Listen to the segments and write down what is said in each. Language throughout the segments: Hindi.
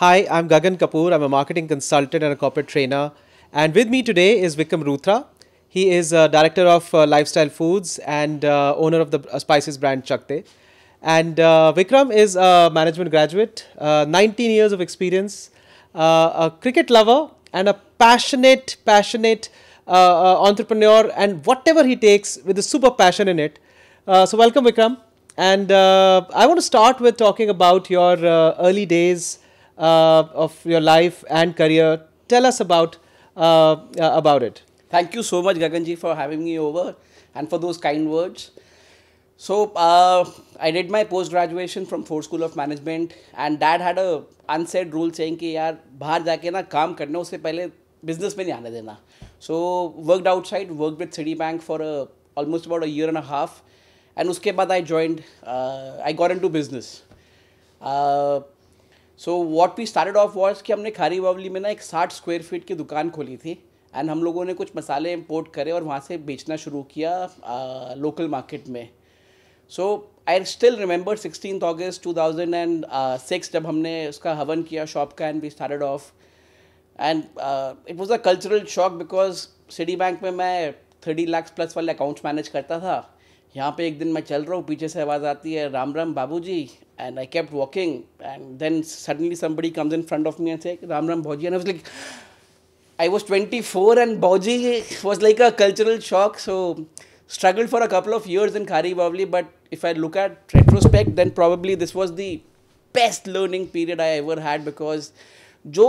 Hi, I'm Gagan Kapoor. I'm a marketing consultant and a corporate trainer. And with me today is Vikram Ruthra. He is a uh, director of uh, Lifestyle Foods and uh, owner of the uh, spices brand Chakte. And uh, Vikram is a management graduate, 19 years of experience, a cricket lover, and a passionate, passionate entrepreneur. And whatever he takes with a super passion in it. so, welcome, Vikram. And I want to start with talking about your early days uh, of your life and career. Tell us about uh, uh, about it. Thank you so much, Gaganji, for having me over and for those kind words. So, I did my post graduation from Ford School of Management, and dad had a unsaid rule saying that you have business mein aane dena. So, worked outside, worked with Citibank for almost about a year and a half, and uske baad I joined, I got into business. So what we started off was कि हमने खारी बावली में ना एक साठ स्क्वायर फीट की दुकान खोली थी एंड हम लोगों ने कुछ मसाले इम्पोर्ट करे और वहाँ से बेचना शुरू किया लोकल मार्केट में so I still remember sixteen August two thousand and six जब हमने उसका हवन किया शॉप का and we started off and it was a cultural shock because Citibank में मैं थर्टी लैक्स प्लस वाले अकाउंट्स मैनेज करता था यहाँ पे एक दिन मैं चल रहा हूँ पीछे से आवाज़ आती है राम राम बाबूजी and I kept walking and then suddenly somebody comes in front of me and say Ram Ram भाजी and like I was twenty four and भाजी was like a cultural shock so struggle for a couple of years in Khari Baoli but if I look at retrospect then probably this was the best learning period I ever had because जो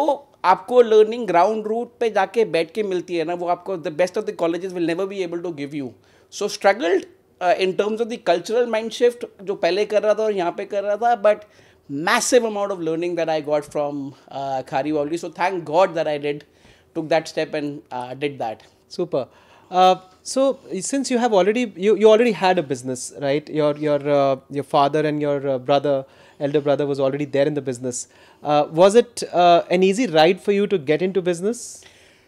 आपको लर्निंग ग्राउंड रूट पे जाके बैठ के मिलती है ना वो आपको the best of the colleges will never be able to give you so struggled Uh, in terms of the cultural mind shift, जो पहले कर रहा था और यहाँ पे कर massive amount of learning that I got from uh, Khari So thank God that I did, took that step and uh, did that. Super. Uh, so since you have already, you, you already had a business, right? Your, your, your father and your brother, elder brother was already there in the business. was it an easy ride for you to get into business?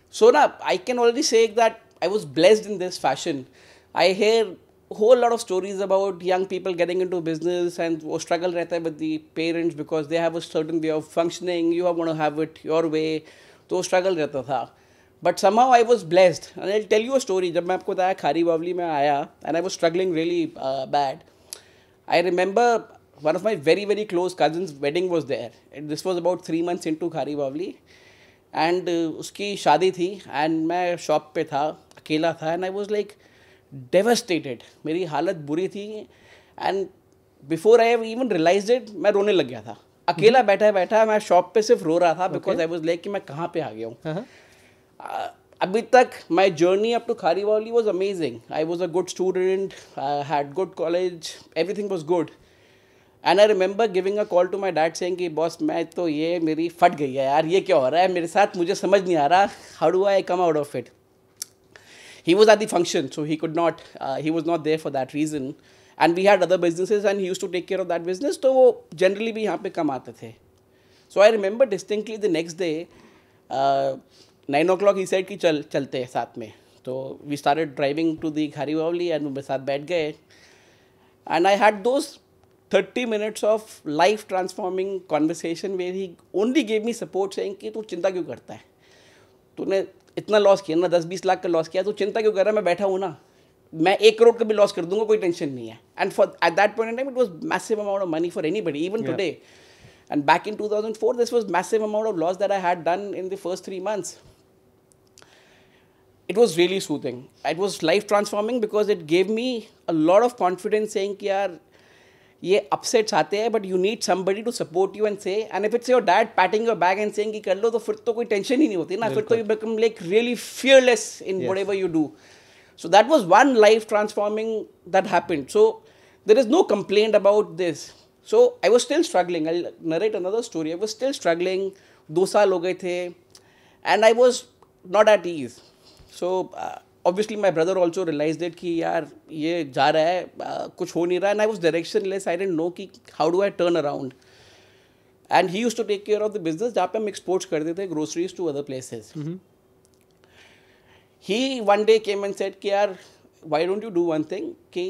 So now I can already say that I was blessed in this fashion. I hear whole lot of stories about young people getting into business and struggle रहता with the parents because they have a certain way of functioning you want to have it your way so struggle रहता था but somehow I was blessed and I I you a story जब मैं आपको बताया खारी बावली में आया and I was struggling really bad I remember one of wedding was there. Close cousins was was there this was about three months into Khari Baoli and उसकी शादी थी एंड मैं शॉप पे था अकेला था and I was was like, devastated मेरी हालत बुरी थी and before I even realise it मैं रोने लग गया था अकेला हम्म। बैठा बैठा मैं शॉप पे सिर्फ रो रहा था बिकॉज आई वॉज लाइक कि मैं कहाँ पे आ गया हूँ हाँ, हाँ। अभी तक माई जर्नी अप टू वाली was amazing I was a good student I had good college everything was good and I remember giving a call to my dad saying कि बॉस मैं तो ये मेरी फट गई है यार ये क्या हो रहा है मेरे साथ मुझे समझ नहीं आ रहा how do I come out of it he was at the function, so he could not, uh, he was not there for that reason. And we had other businesses and he used to take care of that business, so वो generally भी yahan pe kam aate the So I remember distinctly the next day, uh, 9 o'clock he said कि चल चलते हैं साथ में. तो we started driving to the Khariwavli and मेरे साथ बैठ गए. And I had those 30 minutes of life transforming conversation where he only gave me support saying कि तू चिंता क्यों करता है तूने इतना लॉस किया ना दस बीस लाख का लॉस किया तो चिंता क्यों कर रहा है मैं बैठा हूँ ना मैं एक करोड़ का भी लॉस कर दूंगा कोई टेंशन नहीं है and for at that point time it was massive amount of money for buddy even today and back in two thousand four this was massive amount of loss that I had done in the first three months was really soothing it was life transforming because it gave me a lot of confidence saying कि यार ये अपसेट्स आते हैं but you need somebody to support you and say and if it's your dad patting your back and saying कि कर लो तो फिर तो कोई टेंशन ही नहीं होती ना फिर तो you become like really fearless in whatever you do so that was one life transforming that happen so there is no complain about this so I was still struggling I narrate another story I was still struggling दो साल हो गए थे and I was not at ease so obviously my brother also realise that कि यार ये जा रहा है आ, कुछ हो नहीं रहा है ना उस directionless I don't know कि how do I turn around and he used to take care of the business जहाँ पे हम एक्सपोर्ट्स करते थे groceries to other places he one day came and said कि यार why don't you do one thing कि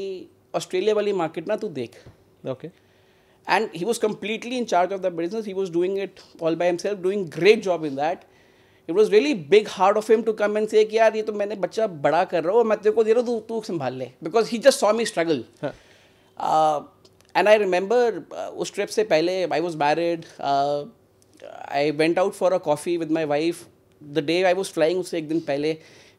ऑस्ट्रेलिया वाली मार्केट ना तू देख okay and he was completely in charge of the business he was doing it all by himself doing great job in that it was really big hard of him to come and say कि यार ये तो मैंने बच्चा बड़ा कर रहा हूँ मैं तेरे को दे रहा हूँ तू संभाल ले because he just saw me struggle and I remember उस ट्रिप से पहले I was married I went out for a coffee with my wife the day I was flying उससे एक दिन पहले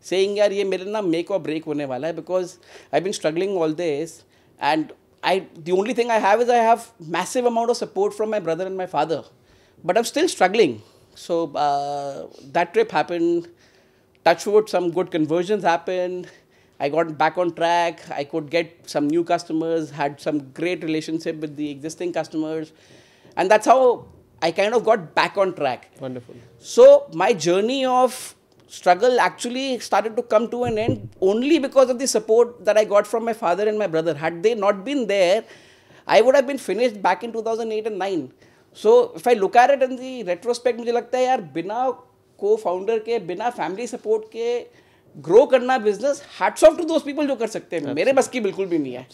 सेइंग यार ये मेरे ना मेक और ब्रेक होने वाला है because I been struggling all this and I the only thing I have is I have massive amount of support from my brother and my father but I am still struggling So uh, that trip happened. Touchwood, some good conversions happened. I got back on track. I could get some new customers. Had some great relationship with the existing customers, and that's how I kind of got back on track. Wonderful. So my journey of struggle actually started to come to an end only because of the support that I got from my father and my brother. Had they not been there, I would have been finished back in 2008 and 9. So if I look at in the retrospect मुझे लगता है यार बिना को फाउंडर के बिना फैमिली सपोर्ट के ग्रो करना बिजनेस हार्ट सॉफ्ट टू दो पीपल जो कर सकते हैं मेरे बस की बिल्कुल भी नहीं है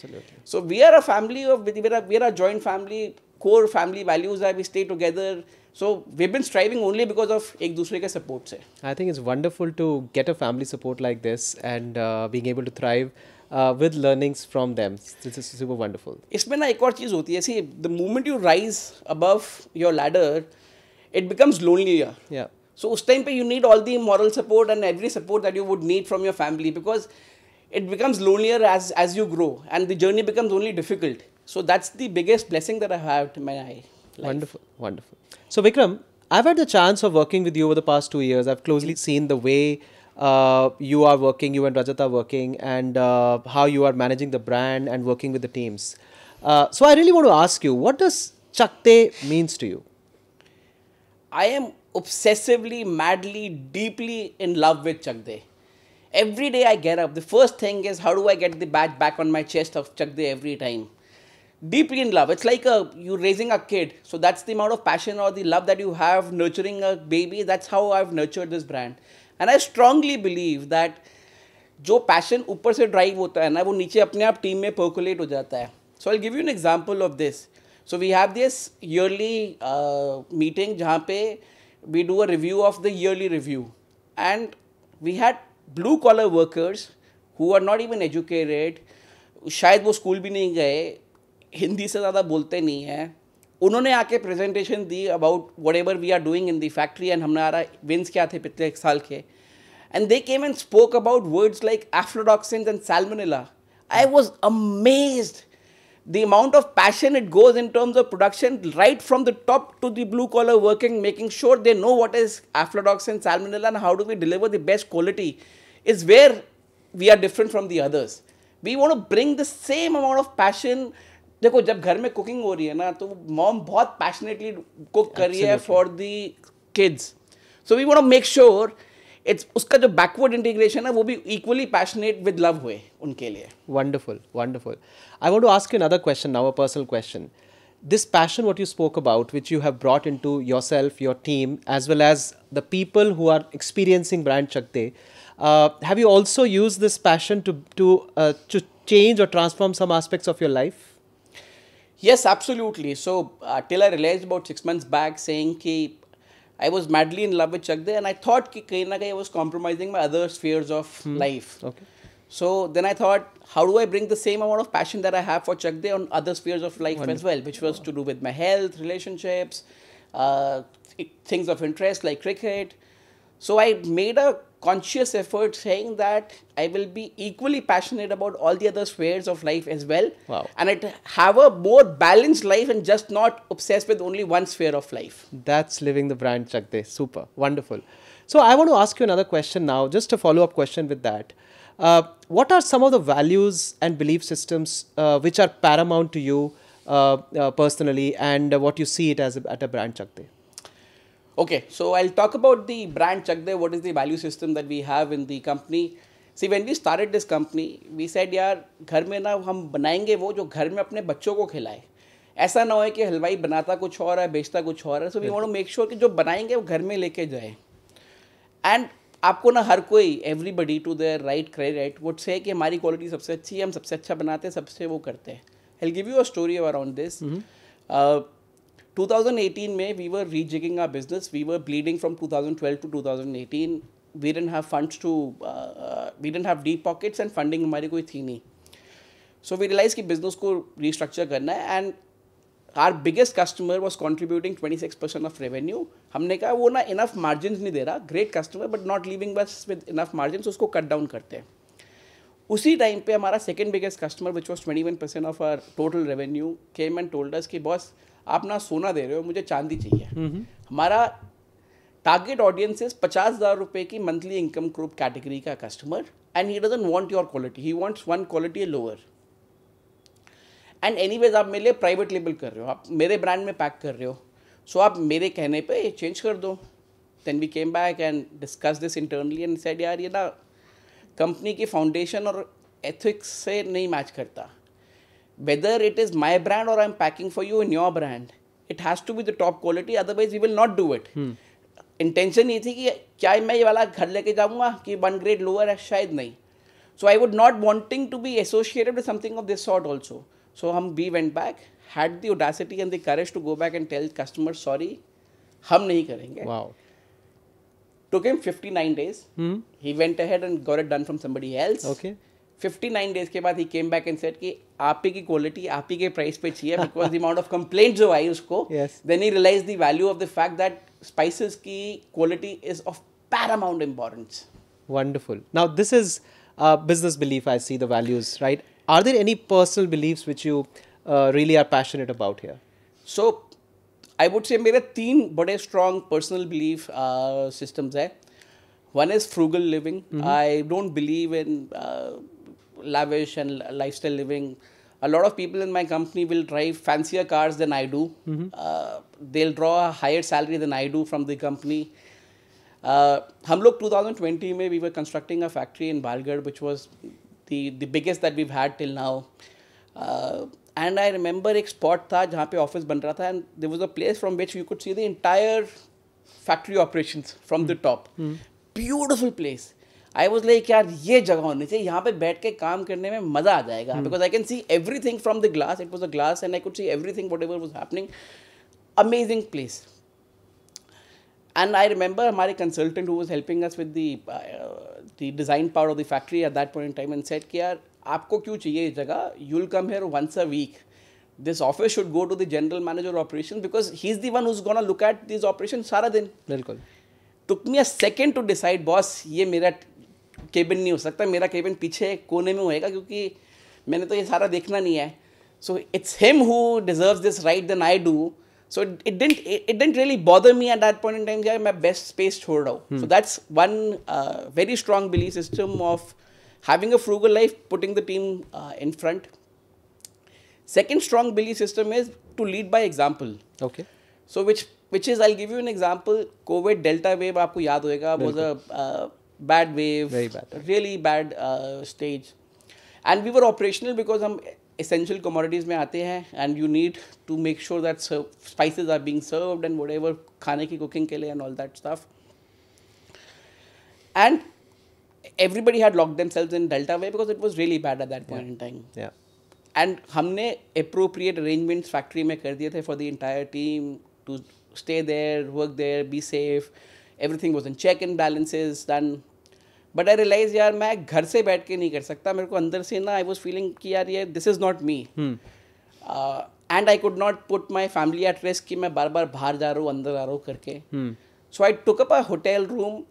so we are a family of we are a joint family core family values are we stay together So we've been striving only because of एक दूसरे के support से. I think it's wonderful to get a family support like this and uh, being able to thrive. With learnings from them this is super wonderful इसमें ना एक और चीज़ होती है see the moment you rise above your ladder it becomes lonely या सो उस टाइम पे you need all the moral support and every support that you would need from your family because it becomes lonelier as as you grow and the journey becomes only difficult so that's the biggest blessing that i have in my life. wonderful wonderful so vikram i've had the chance of working with you over the past 2 years i've closely seen the way uh, you are working, you and Rajat are working, and uh, how you are managing the brand and working with the teams. Uh, so I really want to ask you, what does Chakte means to you? I am obsessively, madly, deeply in love with Chakde. Every day I get up, the first thing is how do I get the badge back on my chest of Chakde every time. Deeply in love. It's like a, you're raising a kid. So that's the amount of passion or the love that you have nurturing a baby. That's how I've nurtured this brand. And I strongly believe that जो पैशन ऊपर से ड्राइव होता है ना वो नीचे अपने आप टीम में पर्कुलेट हो जाता है so I give you an example of this so we have this yearly meeting जहाँ पे we do a review of the yearly review and we had blue collar workers who are not even educated शायद वो स्कूल भी नहीं गए हिंदी से ज़्यादा बोलते नहीं हैं उन्होंने आके प्रेजेंटेशन दी about whatever we are doing in the factory and हमारा विंस क्या थे पिछले एक साल के end they came and spoke about words like aflatoxin and salmonella I was amaze the amount of passion it goes in terms of production right from the top to the blue collar working making sure they know what is aflatox and salmonella and how do we deliver the best quality is where we are different from the others we want bring the same amount of passion देखो जब घर में कुकिंग हो रही है ना तो मॉम बहुत पैशनेटली कुक कर रही है for the kids so we want make sure it's उसका जो बैकवर्ड इंटीग्रेशन है वो भी इक्वली पैशनेट विद लव हुए उनके लिए wonderful wonderful I want to ask you another question now a personal question this passion what you spoke about which you have brought in to your self your team as well as the people who are experiencing brand Chakde have you also use this passion to to change और transform some aspects of your life Yes, absolutely. So uh, till I realized about six months back, saying ki I was madly in love with Chakde, and I thought that I was compromising my other spheres of hmm. life. Okay. So then I thought, how do I bring the same amount of passion that I have for Chakde on other spheres of life Wonderful. as well, which was to do with my health, relationships, uh, th things of interest like cricket. So I made a conscious effort saying that I will be equally passionate about all the other spheres of life as well. Wow. And would have a more balanced life and just not obsessed with only one sphere of life. That's living the brand Chakde. Super. Wonderful. So I want to ask you another question now, just a follow-up question with that. Uh, what are some of the values and belief systems uh, which are paramount to you uh, uh personally and what you see it as a, at a brand Chakde? Okay, so I'll talk about the brand Chakde, what is the value system that we have in the company. See, when we started this company, we said यार घर में ना हम बनाएंगे वो जो घर में अपने बच्चों को खिलाए ऐसा ना हो कि हलवाई बनाता कुछ और है बेचता कुछ और है so we want make sure कि जो बनाएंगे वो घर में लेके जाए एंड आपको ना हर कोई everybody to their right credit would say कि हमारी क्वालिटी सबसे अच्छी है हम सबसे अच्छा बनाते हैं सबसे वो करते हैं I give you a story around this 2018 में we were re rejigging our business we were bleeding from 2012 to 2018 we didn't have funds too we didn't have deep pockets and funding हमारी कोई थी नहीं सो वी रियलाइज की बिजनेस को रीस्ट्रक्चर करना है and our biggest customer was contributing twenty six percent of revenue हमने कहा वो ना इनफ मार्जिन नहीं दे रहा great customer but not living us with enough margin उसको कट डाउन करते हैं उसी टाइम पर हमारा second biggest customer which was twenty one percent of our total revenue came and told us की बॉस आप ना सोना दे रहे हो मुझे चांदी चाहिए हमारा टारगेट ऑडियंस इज पचास हज़ार रुपये की मंथली इनकम ग्रुप कैटेगरी का customer and he doesn't want your quality he wants one quality lower and anyways वेज आप मेरे लिए प्राइवेट लेबल कर रहे हो आप मेरे ब्रांड में पैक कर रहे हो सो so, आप मेरे कहने पर चेंज कर दो then we came back and discuss this internally and said यार ये ना कंपनी की फाउंडेशन और एथिक्स से नहीं मैच करता whether it is my brand or I'm packing for you in your brand, it has to be the top quality, otherwise we will not do it. Intention hmm. ये थी कि क्या मैं ये वाला घर लेके जाऊंगा कि वन ग्रेड लोअर है शायद नहीं so I would not wanting to be associated with something of this sort also so हम we went back had the audacity and the courage to go back and tell customer sorry हम नहीं करेंगे took him 59 days. Hmm. He went ahead and got it done from somebody else. Okay. Fifty nine days के बाद ही केम बैक एंड सेट कि आप ही की क्वालिटी आप ही के प्राइस पे चाहिए because the amount of complaint जो आई उसको देन ही realise the value of the fact that spices की quality is of paramount importance wonderful now this is business belief I see the values right are there any personal believe which you really are passionate about here so I would say मेरे तीन बड़े स्ट्रॉन्ग पर्सनल बिलीफ सिस्टम्स है one is frugal living I don't believe in lavish and lifestyle living. A lot of people in my company will drive fancier cars than I do. Mm-hmm. Uh, they'll draw a higher salary than I do from the company. Uh, 2020 में we were constructing a factory in Balgarh which was the the biggest that we've had till now. Uh, and I remember a spot था office was रहा and there was a place from which you could see the entire factory operations from mm-hmm. the hmm. top. Mm-hmm. Beautiful place. I was like यार ये जगह होनी चाहिए यहाँ पे बैठ के काम करने में मजा आ जाएगा because I can see everything from the glass it was a glass and I could see everything whatever was happening amazing place and I remember हमारे consultant was helping us with the design part of the factory at that point time and said कि यार आपको क्यों चाहिए ये जगह you will come here once a week this office should go to the general manager operation because he is the one who's gonna look at this operation सारा दिन बिल्कुल took me a second to decide boss ये मेरा केबिन नहीं हो सकता मेरा केबिन पीछे कोने में होएगा क्योंकि मैंने तो ये सारा देखना नहीं है so it's him who deserve this right then I do so it didn't it didn't really bother me at that point in time मैं बेस्ट स्पेस छोड़ रहा हूँ so that's one very strong believe system of having a frugal life putting the team in front second strong believe system is to lead by example okay so which which is I give you an example Covid delta wave आपको याद होगा was a bad wave, very bad, really bad uh, stage. And we were operational because हम essential commodities में aate हैं and you need to make sure that spices are being served and whatever khane ki cooking ke and all that stuff. And everybody had locked themselves in Delta Way because it was really bad at that point yeah. in time. Yeah. And hamne appropriate arrangements factory में kar दिए for the entire team to stay there, work there, be safe. Everything was in check and balances done. But I realise यार मैं घर से बैठ के नहीं कर सकता मेरे को अंदर से ना आई वॉज फीलिंग कि यार ये this is not me and I could not put my family at risk कि मैं बार बार बाहर जा रहा हूँ अंदर आ रहा हूँ करके so I took up a hotel room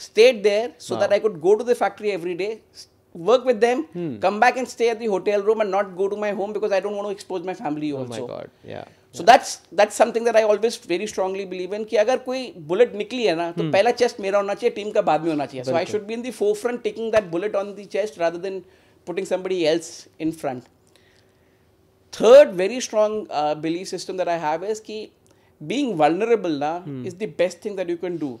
stayed there so that I could go to the factory every day work with them come back and stay at the hotel room and not go to my home because I don't want expose my family so that's that's something that I always very strongly believe in कि अगर कोई बुलेट निकली है ना तो hmm. पहला चेस्ट मेरा होना चाहिए टीम का बाद में होना चाहिए so I should be in the forefront taking that bullet on the chest rather than putting somebody else in front third very strong believe system that I have is कि बींग वर्नरेबल ना is the best thing that you can do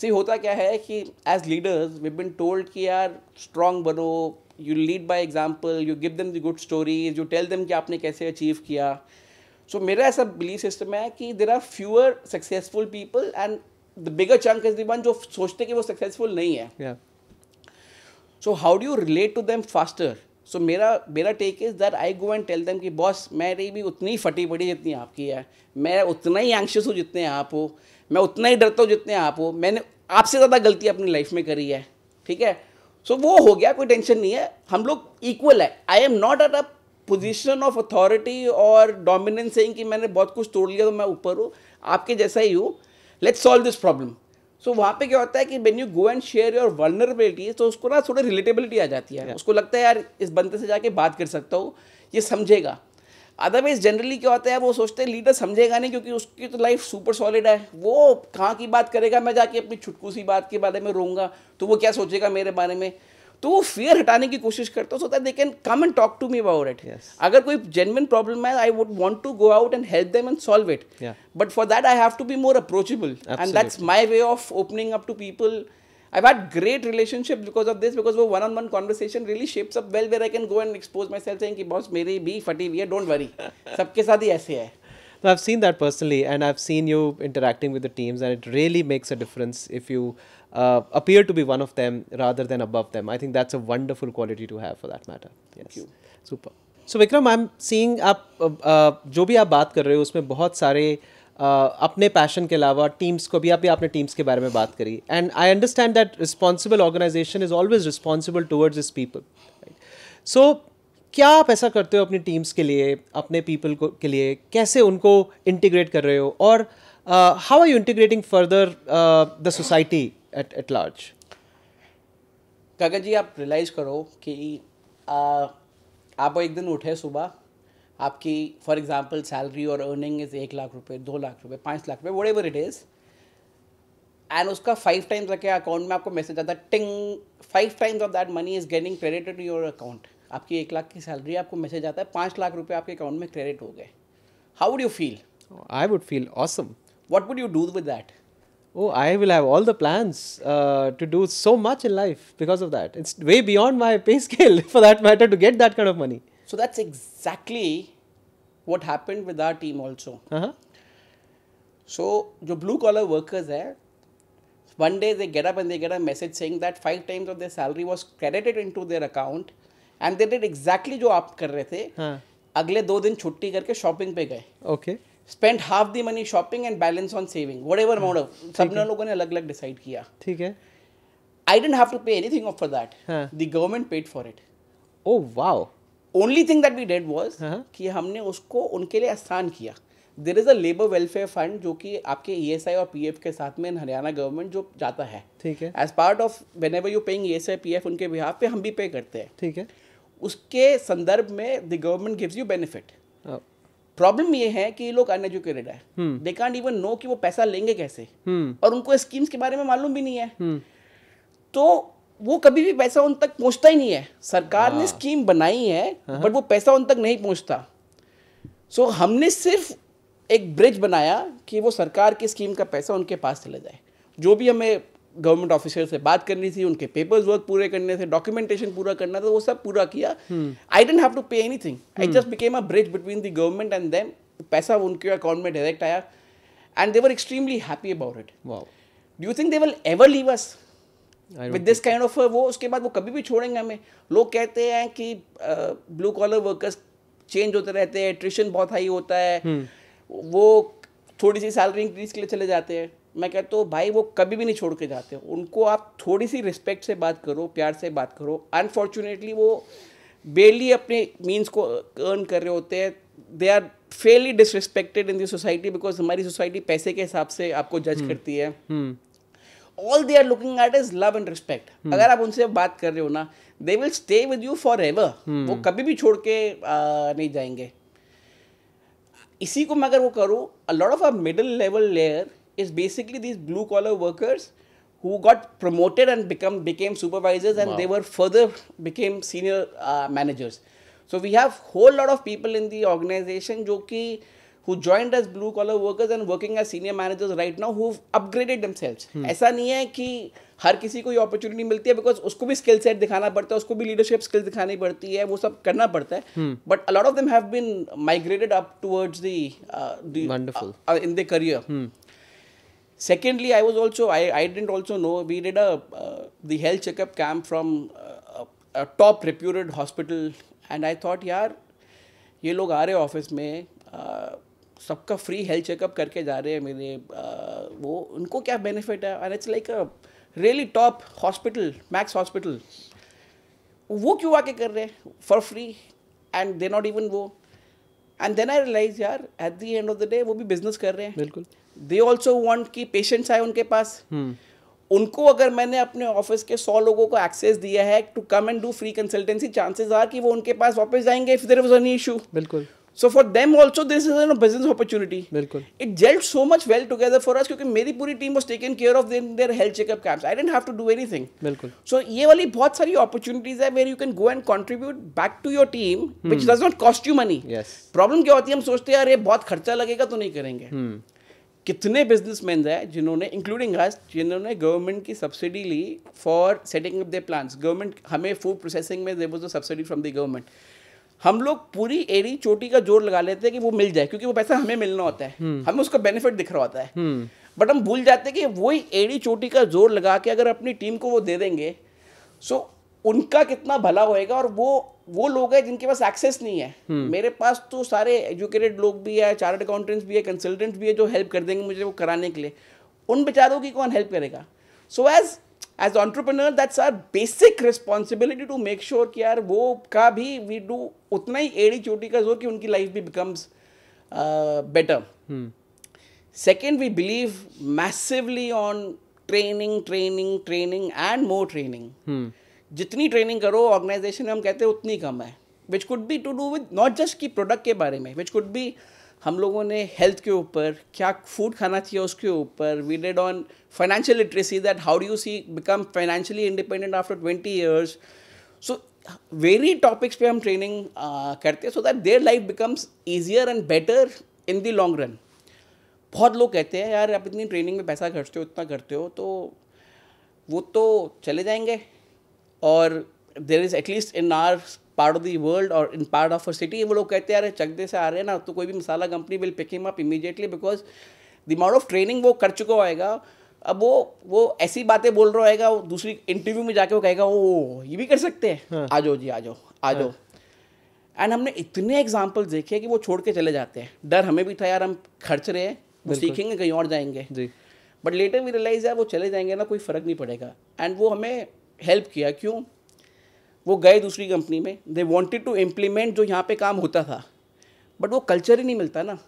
see होता क्या है कि as leaders we been told कि यार स्ट्रांग बनो you lead by example you give them the good stories you tell them कि आपने कैसे अचीव किया सो मेरा ऐसा बिलीफ सिस्टम है कि there are fewer successful people and the bigger chunk is the जो सोचते कि वो सक्सेसफुल नहीं है so how do you relate to them faster so मेरा मेरा take is that I go and tell them कि बॉस मेरी भी उतनी फटी पड़ी जितनी आपकी है मैं उतना ही एंक्शस हूँ जितने आप हो मैं उतना ही डरता हूँ जितने आप हो मैंने आपसे ज़्यादा गलती अपनी लाइफ में करी है ठीक है सो so, वो हो गया कोई टेंशन नहीं है हम लोग इक्वल है I am not at a position of authority और डोमिनेंस है कि मैंने बहुत कुछ तोड़ लिया तो मैं ऊपर हूँ आपके जैसा ही हूँ let's solve this problem so वहाँ पे क्या होता है कि when you go and share your vulnerability तो उसको ना थोड़ी रिलेटेबिलिटी आ जाती है उसको लगता है यार इस बंदे से जाके बात कर सकता हूँ ये समझेगा अदरवाइज जनरली क्या होता है वो सोचते हैं लीडर समझेगा नहीं क्योंकि उसकी तो लाइफ सुपर सॉलिड है वो कहाँ की बात करेगा मैं जाके अपनी छुटकू सी बात के बारे में रोऊंगा तो वो क्या सोचेगा मेरे बारे में तो वो फियर हटाने की कोशिश करता हूँ so that they can come and talk to me about it अगर कोई जेनविन प्रॉब्लम है I would want to go out and help them and solve it but for that I have to be more approachable and that's my way of opening up to people I've had great relationships because of this because वो one on one conversation really shapes up well where I can go and expose myself saying कि boss मेरी भी फटी हुई है don't worry सबके साथ ही ऐसे है So I've seen that personally and I've seen you interacting with the teams and it really makes a difference if you uh, appear to be one of them rather than above them. I think that's a wonderful quality to have for that matter. Yes. Super. So Vikram I am seeing आप जो भी आप बात कर रहे हो उसमें बहुत सारे अपने पैशन के अलावा टीम्स को भी अभी आपने टीम्स के बारे में बात करी and I understand that responsible organisation is always responsible towards is people so क्या आप ऐसा करते हो अपनी टीम्स के लिए अपने पीपल को के लिए कैसे उनको इंटीग्रेट कर रहे हो और how are you integrating further the society at at large Gagan ji आप रियलाइज़ करो कि आ, आप एक दिन उठे सुबह आपकी फॉर एग्जांपल सैलरी और अर्निंग इज़ एक लाख रुपए दो लाख रुपए पाँच लाख रुपए whatever it is and उसका फाइव टाइम्स रखे अकाउंट में आपको मैसेज आता है टिंग five times of that money is getting credited in your account आपकी एक लाख की सैलरी आपको मैसेज आता है पाँच लाख रुपये आपके अकाउंट में क्रेडिट हो गए how would you feel I would feel awesome what would you do with that oh, I will have all the plans uh, to do so much in life because of that. It's way beyond my pay scale for that matter to get that kind of money. So that's exactly what happened with our team also. Uh-huh. So, the blue collar workers there, one day they get up and they get a message saying that five times of their salary was credited into their account and they did exactly what आप were doing. Next two days, they दिन छुट्टी okay. Spend half the money shopping and balance on saving whatever amount of सब लोगों ने अलग अलग डिसाइड किया ठीक है I didn't have to pay anything for that the government paid for it oh wow only thing that we did was कि हमने उसको उनके लिए आसान किया there is a labour welfare fund जो कि आपके ई एस आई और पी एफ के साथ में हरियाणा गवर्नमेंट जो जाता है ठीक है as part of whenever you paying E S I P F उनके बिहाफ पे हम भी पे करते हैं ठीक है उसके संदर्भ में the government gives you benefit problem ये है कि ये लोग अनएजुकेटेड है दे कांट इवन नो कि वो पैसा लेंगे कैसे हम्म। और उनको स्कीम्स के बारे में मालूम भी नहीं है हम्म। तो वो कभी भी पैसा उन तक पहुंचता ही नहीं है सरकार ने स्कीम हाँ। बनाई है बट हाँ। वो पैसा उन तक नहीं पहुंचता सो so, हमने सिर्फ एक ब्रिज बनाया कि वो सरकार की स्कीम का पैसा उनके पास चले जाए जो भी हमें गवर्नमेंट ऑफिसर से बात करनी थी उनके पेपर्स वर्क पूरे करने थे डॉक्यूमेंटेशन पूरा करना था वो सब पूरा किया I didn't have to pay anything I just became a bridge between the government and them पैसा उनके अकाउंट में डायरेक्ट आया and they were extremely happy about it do you think they will ever leave us with this kind of वो उसके बाद वो कभी भी छोड़ेंगे हमें लोग कहते हैं कि ब्लू कॉलर वर्कर्स चेंज होते रहते हैं ट्रिशन बहुत हाई होता है hmm. वो थोड़ी सी सैलरी इंक्रीज के लिए चले जाते हैं मैं कहता हूँ भाई वो कभी भी नहीं छोड़ के जाते उनको आप थोड़ी सी रिस्पेक्ट से बात करो प्यार से बात करो अनफॉर्चुनेटली वो बेली अपने मीन्स को अर्न कर रहे होते हैं they are fairly disrespected in the society because हमारी सोसाइटी पैसे के हिसाब से आपको जज हम्म, करती है all they are looking at is love and respect अगर आप उनसे बात कर रहे हो ना they will stay with you forever वो कभी भी छोड़ के आ, नहीं जाएंगे इसी को मैं अगर वो करूँ a lot of a middle level layer is basically these blue collar workers who got promoted and become became supervisors and wow. they were further became senior uh, managers so we have whole lot of people in the organization jo ki, who joined as blue collar workers and working as senior managers right now who've upgraded themselves hmm. ऐसा नहीं है कि हर किसी को ये अपॉर्चुनिटी मिलती है बिकॉज उसको भी स्किल सेट दिखाना पड़ता है उसको भी लीडरशिप स्किल दिखानी पड़ती है वो सब करना पड़ता है but a lot of them have been migrated up towards the in the career Secondly, I was also, I, I didn't also know, we did a, uh, the health checkup camp from uh, a, a top reputed hospital and I thought, यार ये लोग आ रहे ऑफिस में uh, सबका फ्री हेल्थ चेकअप करके जा रहे हैं मेरे आ, uh, वो उनको क्या बेनिफिट है and it's like a really top hospital Max hospital वो क्यों आके कर रहे हैं for free and they not even वो एंड देन आई रियलाइज यार at the end of the day वो भी बिजनेस कर रहे हैं बिल्कुल दे ऑल्सो वॉन्ट कि पेशेंट्स आए उनके पास हम्म। उनको अगर मैंने अपने ऑफिस के सौ लोगों को एक्सेस दिया है to come and do free consultancy chances are कि वो उनके पास वापस जाएंगे if there was any issue बिल्कुल so for them also this is an business opportunity बिल्कुल it gelled so much well together for us क्योंकि मेरी पूरी team was taken care of then their health checkup camps I didn't have to do anything बिल्कुल सो ये वाली बहुत सारी अपॉर्चुनिटीज है where you can go and contribute back to your team which does not cost you money problem क्या होती है हम सोचते हैं अरे बहुत खर्चा लगेगा तो नहीं करेंगे hmm. कितने बिजनेसमैन हैं जिन्होंने इंक्लूडिंग अस जिन्होंने गवर्नमेंट की सब्सिडी ली for setting up the plants government हमें फूड प्रोसेसिंग में they was a subsidy from the government हम लोग पूरी एरी चोटी का जोर लगा लेते हैं कि वो मिल जाए क्योंकि वो पैसा हमें मिलना होता है hmm. हमें उसका बेनिफिट दिख रहा होता है बट हम्म। हम भूल जाते हैं कि वही एड़ी चोटी का जोर लगा के अगर अपनी टीम को वो दे देंगे सो so, उनका कितना भला होएगा और वो वो लोग हैं जिनके पास एक्सेस नहीं है हम्म। मेरे पास तो सारे एजुकेटेड लोग भी है चार्ट अकाउंटेंट्स भी है कंसल्टेंट्स भी है जो हेल्प कर देंगे मुझे वो कराने के लिए उन बेचारों की कौन हेल्प करेगा so as as entrepreneur that's our basic responsibility to make sure कि यार वो का भी वी डू उतना ही एड़ी चोटी का जोर कि उनकी लाइफ भी becomes better second we believe massively on training training training and more training जितनी ट्रेनिंग करो ऑर्गेनाइजेशन में हम कहते हैं उतनी कम है which could be to do with not just की प्रोडक्ट के बारे में विच कुड बी हम लोगों ने हेल्थ के ऊपर क्या फूड खाना चाहिए उसके ऊपर we did on financial literacy that how do you see become financially independent after twenty years so very topics पे हम ट्रेनिंग uh, करते हैं so that their life becomes easier and better in the long run बहुत लोग कहते हैं यार आप इतनी ट्रेनिंग में पैसा खर्चते हो इतना करते हो तो वो तो चले जाएंगे और there is at least in our part of the world और in part of our city वो लोग कहते हैं चकदे से आ रहे हैं ना तो कोई भी masala company will pick him up immediately because the amount of training वो कर चुका होएगा अब वो वो ऐसी बातें बोल रहा होएगा दूसरी इंटरव्यू में जाके वो कहेगा ओ ये भी कर सकते हैं हाँ। आ जाओ जी आ जाओ आ जाओ एंड हाँ। हमने इतने एग्जाम्पल्स देखे कि वो छोड़ के चले जाते हैं डर हमें भी था यार हम खर्च रहे हैं सीखेंगे कहीं और जाएंगे जी बट लेटर वी रियलाइज है वो चले जाएंगे ना कोई फ़र्क नहीं पड़ेगा एंड वो हमें हेल्प किया क्यों वो गए दूसरी कंपनी में दे वॉन्टेड टू इम्प्लीमेंट जो यहाँ पे काम होता था बट वो कल्चर ही नहीं मिलता ना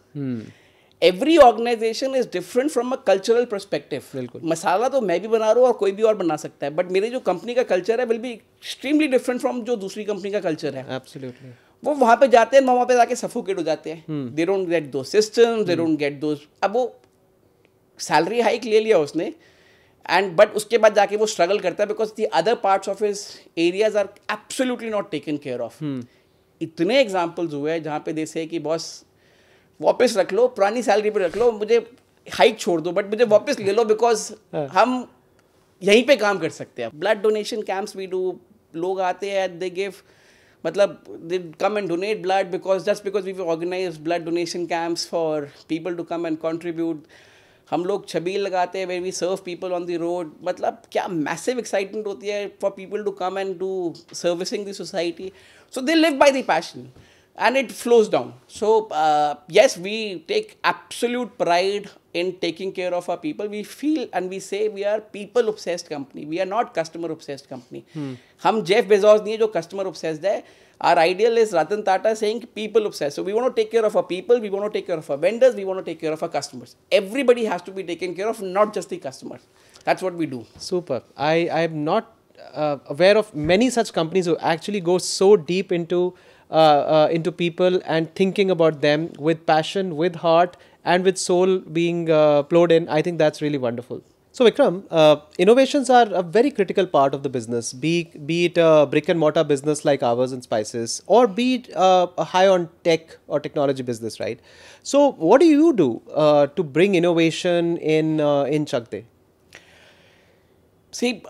every organisation is different from a cultural perspective बिल्कुल मसाला तो मैं भी बना रहा हूँ और कोई भी और बना सकता है बट मेरे जो कंपनी का कल्चर है will be extremely different from जो दूसरी कंपनी का कल्चर है एब्सोल्युटली वो वहाँ पे जाते हैं वहाँ पे जाके सफोकेट हो जाते हैं they don't get though system they don't get though अब वो सैलरी हाइक ले लिया उसने एंड बट उसके बाद जाके वो स्ट्रगल करता है because the other parts of his areas are absolutely not taken care of इतने एग्जाम्पल्स हुए हैं जहाँ पे जैसे कि बॉस वापस रख लो पुरानी सैलरी पर रख लो मुझे हाइक छोड़ दो बट मुझे वापस ले लो बिकॉज हाँ। हम यहीं पे काम कर सकते हैं ब्लड डोनेशन कैंप्स भी डू लोग आते हैं दे गिव मतलब they come and donate blood because just because we organise blood donation camps for people to come and contribute हम लोग छबील लगाते हैं where we serve people on the road मतलब क्या मैसिव एक्साइटमेंट होती है for people to come and do servicing the society so they live by the passion and it flows down so yes we take absolute pride in taking care of our people we feel and we say we are people obsessed company we are not customer obsessed company हम जेफ बेजॉज नहीं है जो कस्टमर ऑफसेस्ड है Our ideal is Ratan Tata saying people obsessed. So we want to take care of our people, we want to take care of our vendors, we want to take care of our customers. Everybody has to be taken care of, not just the customers. That's what we do. Super. I, I am not uh, aware of many such companies who actually go so deep into uh, uh, into people and thinking about them with passion, with heart, and with soul being uh, plowed in. I think that's really wonderful. So Vikram, uh, innovations are a very critical part of the business, be, be it a brick and mortar business like ours in Spices or be it uh, a high on tech or technology business, right? So what do you do uh, to bring innovation in, uh, in Chakde? See,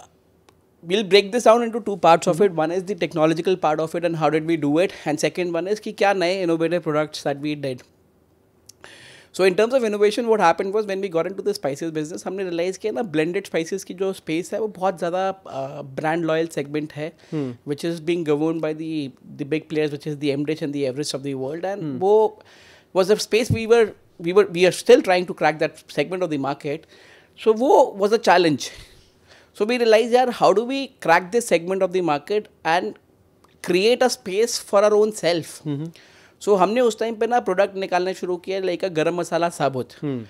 we'll break this down into two parts mm -hmm. of mm-hmm. it. One is the technological part of it and how did we do it and second one is ki kya innovative products that we did. So in terms of innovation what happen was when we got into the spices business हमने रियलाइज़ किया ना ब्लेंडेड स्पाइसेज की जो स्पेस है वो बहुत ज़्यादा ब्रांड लॉयल सेगमेंट है which is being govern by the the big players which is the MDH and the Everest of the world and वो was a space we were we were we are still trying to crack that segment of the market so wo was a challenge so we realized yeah how do we crack this segment of the market and create a space for our own self mm-hmm. So हमने उस टाइम पे ना प्रोडक्ट निकालना शुरू किया लाइक गर्म मसाला साबुत सो हम्म।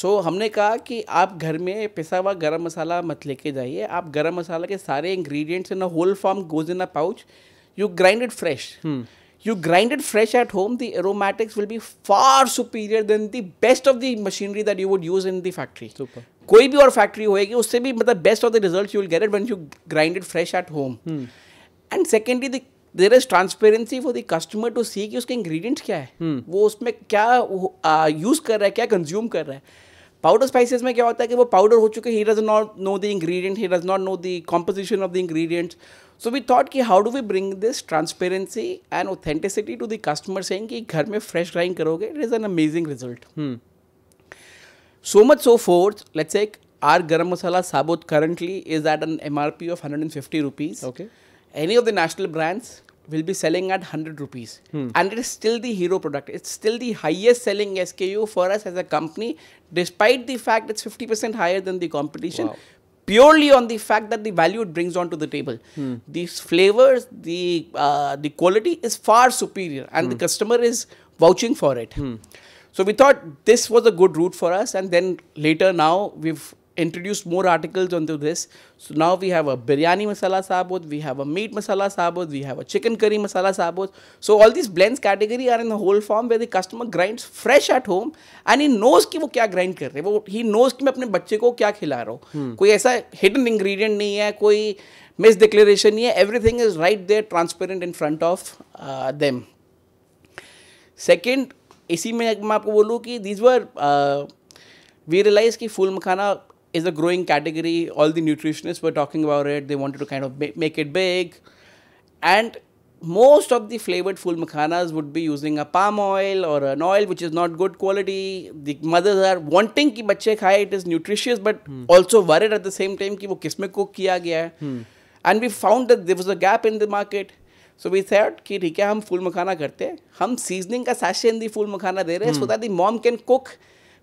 so, हमने कहा कि आप घर में पिसा हुआ गर्म मसाला मत लेके जाइए आप गर्म मसाला के सारे ingredients in a whole form goes in a pouch you grind it fresh you grinded fresh at home home, the aromatics will be far superior than the best of the machinery that you would use in the कोई भी और फैक्ट्री होएगी उससे भी मतलब best of the result you will get it when you grind it fresh at home and secondly the there is transparency for the customer to see कि उसके इंग्रेडिएंट्स क्या है hmm. हम्म। वो उसमें क्या यूज़ कर रहा है क्या कंज्यूम कर रहा है पाउडर स्पाइसेस में क्या होता है कि वो पाउडर हो चुके he does not know the ingredient he does not know the composition of the ingredients so we thought कि how do we bring this transparency and authenticity to the customer saying कि घर में फ्रेश ग्राइंड करोगे it is an amazing result so much so fourth let's एक आर गरम मसाला साबुत currently is at an M R P of hundred and fifty rupees okay any of the national brands will be selling at 100 rupees hmm. and it is still the hero product it's still the highest selling sku for us as a company despite the fact it's 50% higher than the competition wow. purely on the fact that the value it brings onto the table hmm. these flavors the uh, the quality is far superior and hmm. the customer is vouching for it hmm. so we thought this was a good route for us and then later now we've introduced more articles onto this. So now we have a biryani masala sabut, we have a meat masala sabut, we have a chicken curry masala sabut. So all these blends category are in the whole form where the customer grinds fresh at home and he knows ki wo kya grind kar rahe. हैं he knows ki main apne bacche ko kya khila raha hu. hmm. Koi aisa hidden ingredient nahi नहीं है कोई मिस डिक्लेरेशन नहीं है everything is right there transparent in front of them second इसी में मैं आपको बोलूँ कि दीज वर वी रियलाइज कि फूल मखाना is a growing category. All the nutritionists were talking about it. They wanted to kind of make it big. And most of the flavored full makhanas would be using a palm oil or an oil which is not good quality. The mothers are wanting ki bache खाए it is nutritious but hmm. also worried at the same time ki wo किस में cook kiya gaya hai. Hmm. And we found that there was a gap in the market. So we thought ki ठीक है हम फूल मखाना करते हैं हम सीजनिंग का सैशे इन दी फूल मखाना दे रहे हैं so that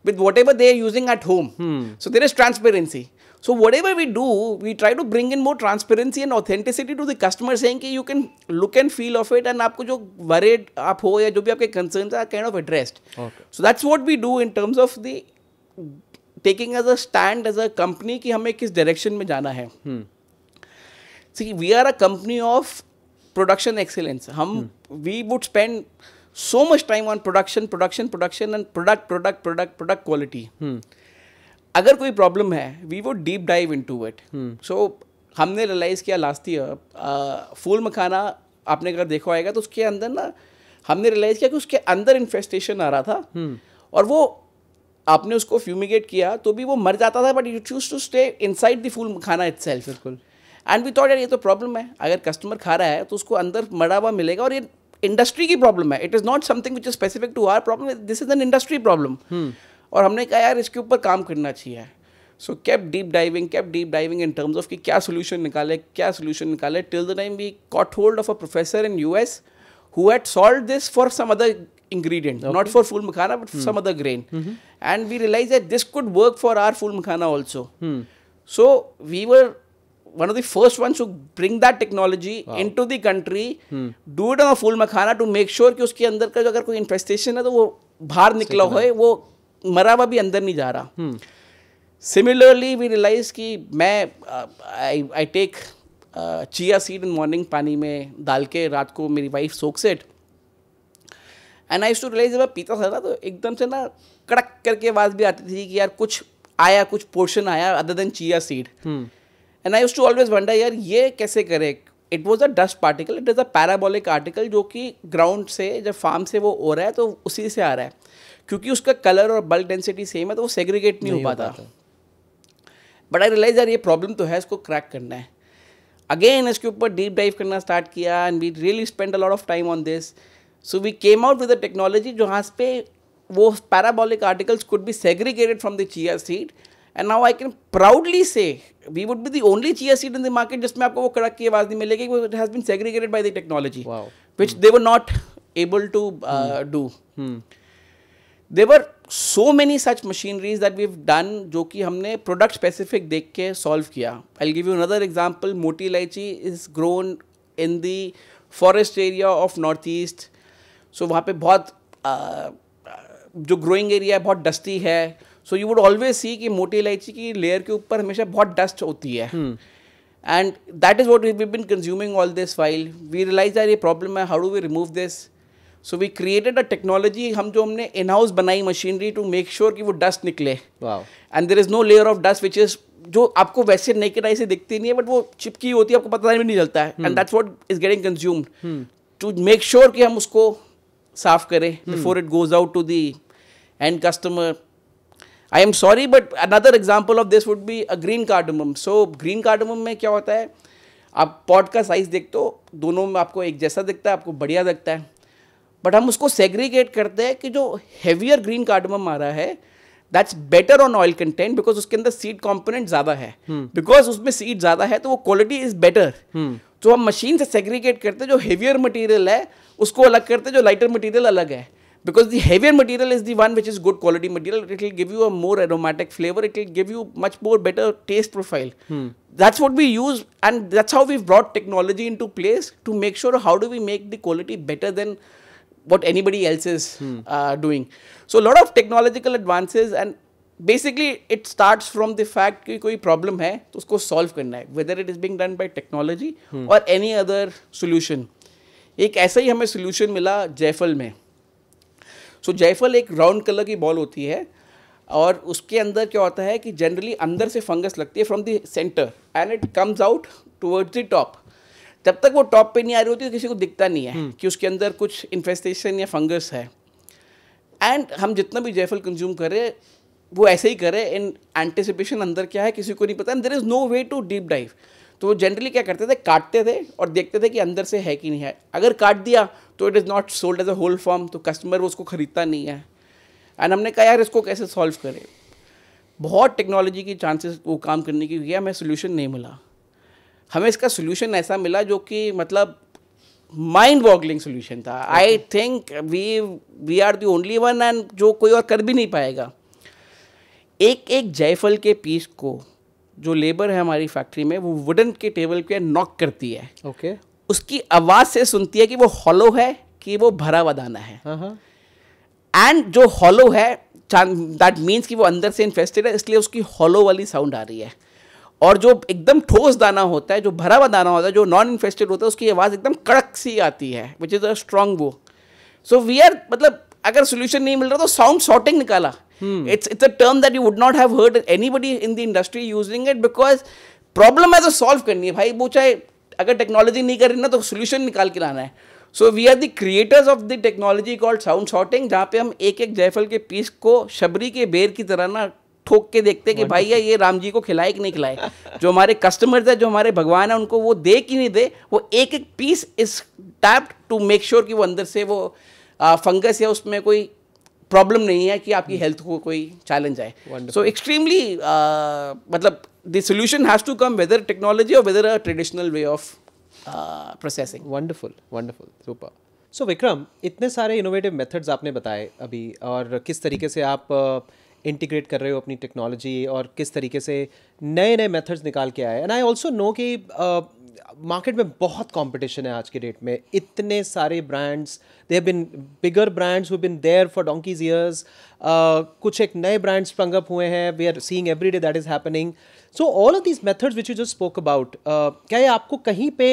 with whatever they are using at home. Hmm. So there is transparency. So whatever we do, we try to bring in more transparency and authenticity to the customer saying कि you can look and feel of it and आपको जो worried आप हो या जो भी आपके concerns are kind of addressed. Okay. So that's what we do in terms of the taking as a stand as a company कि हमें किस direction में जाना है. Hmm. See we are a company of production excellence. Hum, hmm. we would spend so much time on production, production, production, and product, product, product, product quality. Hmm. अगर कोई प्रॉब्लम है वी वो deep dive into it so हमने रियलाइज़ किया लास्ट ईयर फूल मखाना आपने अगर देखा होगा तो उसके अंदर ना हमने रियलाइज़ किया कि उसके अंदर इन्फेस्टेशन आ रहा था hmm. और वो आपने उसको फ्यूमिगेट किया तो भी वो मर जाता था but you choose to stay inside the फूल खाना इट सेल्फ बिल्कुल एंड वी थॉट यार ये तो प्रॉब्लम है अगर कस्टमर खा रहा है तो उसको अंदर मरा हुआ मिलेगा और ये इंडस्ट्री की प्रॉब्लम है it is not something which is specific to our problem this is an industry problem और हमने कहा यार इसके ऊपर काम करना चाहिए so kept deep diving kept deep diving in terms of कि क्या सोल्यूशन निकाले क्या सोल्यूशन निकाले till the time we caught hold of a professor in U S who had solve this for some other ingredient not for phool makhana but some other grain and we realise that this could work for our phool makhana also so we were one of the first ones to bring that technology wow. into the country, hmm. do it on a full makhana to make sure कि उसके अंदर का जो अगर कोई infestation है तो वो बाहर निकला हुआ है वो मरा हुआ भी अंदर नहीं जा रहा सिमिलरली वी रियलाइज कि मैं I take chia seed in morning पानी में डाल के रात को मेरी wife soaks it and I too realise जब पीता था ना तो एकदम से ना कड़क करके आवाज़ भी आती थी कि यार कुछ आया कुछ पोर्शन आया other than chia seed and I too always wonder यार ये कैसे करे it was a dust particle it is a parabolic article जो कि ग्राउंड से जब फार्म से वो हो रहा है तो उसी से आ रहा है क्योंकि उसका कलर और बल्क डेंसिटी सेम है तो वो सेग्रीगेट नहीं, नहीं हो पाता बट आई रियलाइज यार ये प्रॉब्लम तो है इसको क्रैक करना है अगेन इसके ऊपर डीप डाइव करना स्टार्ट किया and we really spend a lot of time on this so we came out with a technology जहाँ पे वो parabolic articles could be segregated from the chia seed and now I can proudly say we would be the only chia seed in the market जिसमें आपको वो कड़क की आवाज़ नहीं मिलेगी it has been segregated by the technology which they were not able to do they were were so many such machineries that we done जो कि हमने प्रोडक्ट स्पेसिफिक देख के सॉल्व किया I give you another example moti elaichi is grown in the forest area of north east so वहाँ पे बहुत uh, uh जो ग्रोइंग एरिया है बहुत डस्टी है so you would always see कि मोटी इलायची की लेयर के ऊपर हमेशा बहुत डस्ट होती है and that is what we been consuming all this file we realise are ये प्रॉब्लम है how do we remove this so we created a technology हम जो हमने इन हाउस बनाई मशीनरी टू मेक श्योर कि वो डस्ट निकले and there is no layer of dust which is जो आपको वैसे नेकेड आई से दिखती नहीं है बट वो चिपकी होती है आपको पता भी नहीं चलता है and that's what is getting consumed to make sure कि हम उसको साफ करें before it goes out to the end customer I am sorry but another example of this would be a green cardamom so green cardamom में क्या होता है आप पॉट का साइज़ देख हो दोनों में आपको एक जैसा दिखता है आपको बढ़िया दिखता है बट हम उसको सेग्रीगेट करते हैं कि जो हैवियर ग्रीन कार्डमम आ रहा है that's better on oil content because उसके अंदर सीड कॉम्पोनेंट ज़्यादा है बिकॉज हम्म। hmm. उसमें सीड ज़्यादा है तो वो क्वालिटी इज़ बेटर तो हम मशीन से सेग्रीगेट करते हैं जो हेवियर मटेरियल है उसको अलग करते हैं जो लाइटर मटेरियल अलग है because the heavier material is the one which is good quality material it will give you a more aromatic flavor it will give you much more better taste profile hmm. that's what we use and that's how we've brought technology into place to make sure how do we make the quality better than what anybody else is hmm. uh, doing so a lot of technological advances and basically it starts from the fact ki koi problem hai to usko solve karna hai whether it is being done by technology hmm. or any other solution ek aisa hi hame solution mila jaifal mein so so, एक राउंड कलर की बॉल होती है और उसके अंदर क्या होता है कि जनरली अंदर से फंगस लगती है from the centre and it comes out towards the top जब तक वो टॉप पे नहीं आ रही होती तो किसी को दिखता नहीं है hmm. कि उसके अंदर कुछ इन्फेस्टेशन या फंगस है एंड हम जितना भी जयफल कंज्यूम करें वो ऐसे ही करें इन एंटिसिपेशन अंदर क्या है किसी को नहीं पता and there is no way to deep dive तो वो जनरली क्या करते थे काटते थे और देखते थे कि अंदर से है कि नहीं है अगर काट दिया तो it is not sold as a whole form तो कस्टमर वो उसको ख़रीदता नहीं है एंड हमने कहा यार इसको कैसे सॉल्व करें बहुत टेक्नोलॉजी की चांसेस वो काम करने की हुई हमें सोल्यूशन नहीं मिला हमें इसका सोल्यूशन ऐसा मिला जो कि मतलब माइंड बॉगलिंग सोल्यूशन था I think we we are the only one and जो कोई और कर भी नहीं पाएगा एक एक जयफल के पीस को जो लेबर है हमारी फैक्ट्री में वो वुडन के टेबल पे नॉक करती है ओके okay. उसकी आवाज़ से सुनती है कि वो हॉलो है कि वो भरा हुआ दाना है एंड uh -huh. जो हॉलो है दैट मीन्स कि वो अंदर से इन्फेस्टेड है इसलिए उसकी हॉलो वाली साउंड आ रही है और जो एकदम ठोस दाना होता है जो भरा हुआ दाना होता है जो नॉन इन्फेस्टेड होता है उसकी आवाज़ एकदम कड़क सी आती है विच इज़ अ स्ट्रॉन्ग वो सो वी आर मतलब अगर सोल्यूशन नहीं मिल रहा तो साउंड शॉर्टिंग निकाला Hmm. It's it's a term that you would not have heard anybody in the industry using it because problem है तो सॉल्व करनी है भाई वो चाहे अगर टेक्नोलॉजी नहीं कर रही ना तो सोल्यूशन निकाल के लाना है so we are the creators of the technology called sound sorting जहाँ पे हम एक एक जयफल के पीस को शबरी के बेर की तरह ना ठोक के देखते हैं कि भाई ये राम जी को खिलाए कि नहीं खिलाए जो हमारे कस्टमर्स है जो हमारे भगवान है उनको वो दे कि नहीं दे वो एक एक piece is tapped to make sure कि वो अंदर से वो फंगस या उसमें कोई प्रॉब्लम नहीं है कि आपकी हेल्थ hmm. को कोई चैलेंज आए सो एक्सट्रीमली uh, मतलब the solution has to come whether technology और whether a traditional way of processing wonderful wonderful super so Vikram इतने सारे इनोवेटिव मेथड्स आपने बताए अभी और किस तरीके से आप इंटीग्रेट uh, कर रहे हो अपनी टेक्नोलॉजी और किस तरीके से नए नए मेथड्स निकाल के आए एंड आई ऑल्सो नो कि uh, मार्केट में बहुत कंपटीशन है आज के डेट में इतने सारे brands they have been bigger brands who been there for donkey's years कुछ एक नए ब्रांड्स स्प्रंग अप हुए हैं we are seeing every day that is happening so all of these methods which you just spoke about क्या ये आपको कहीं पे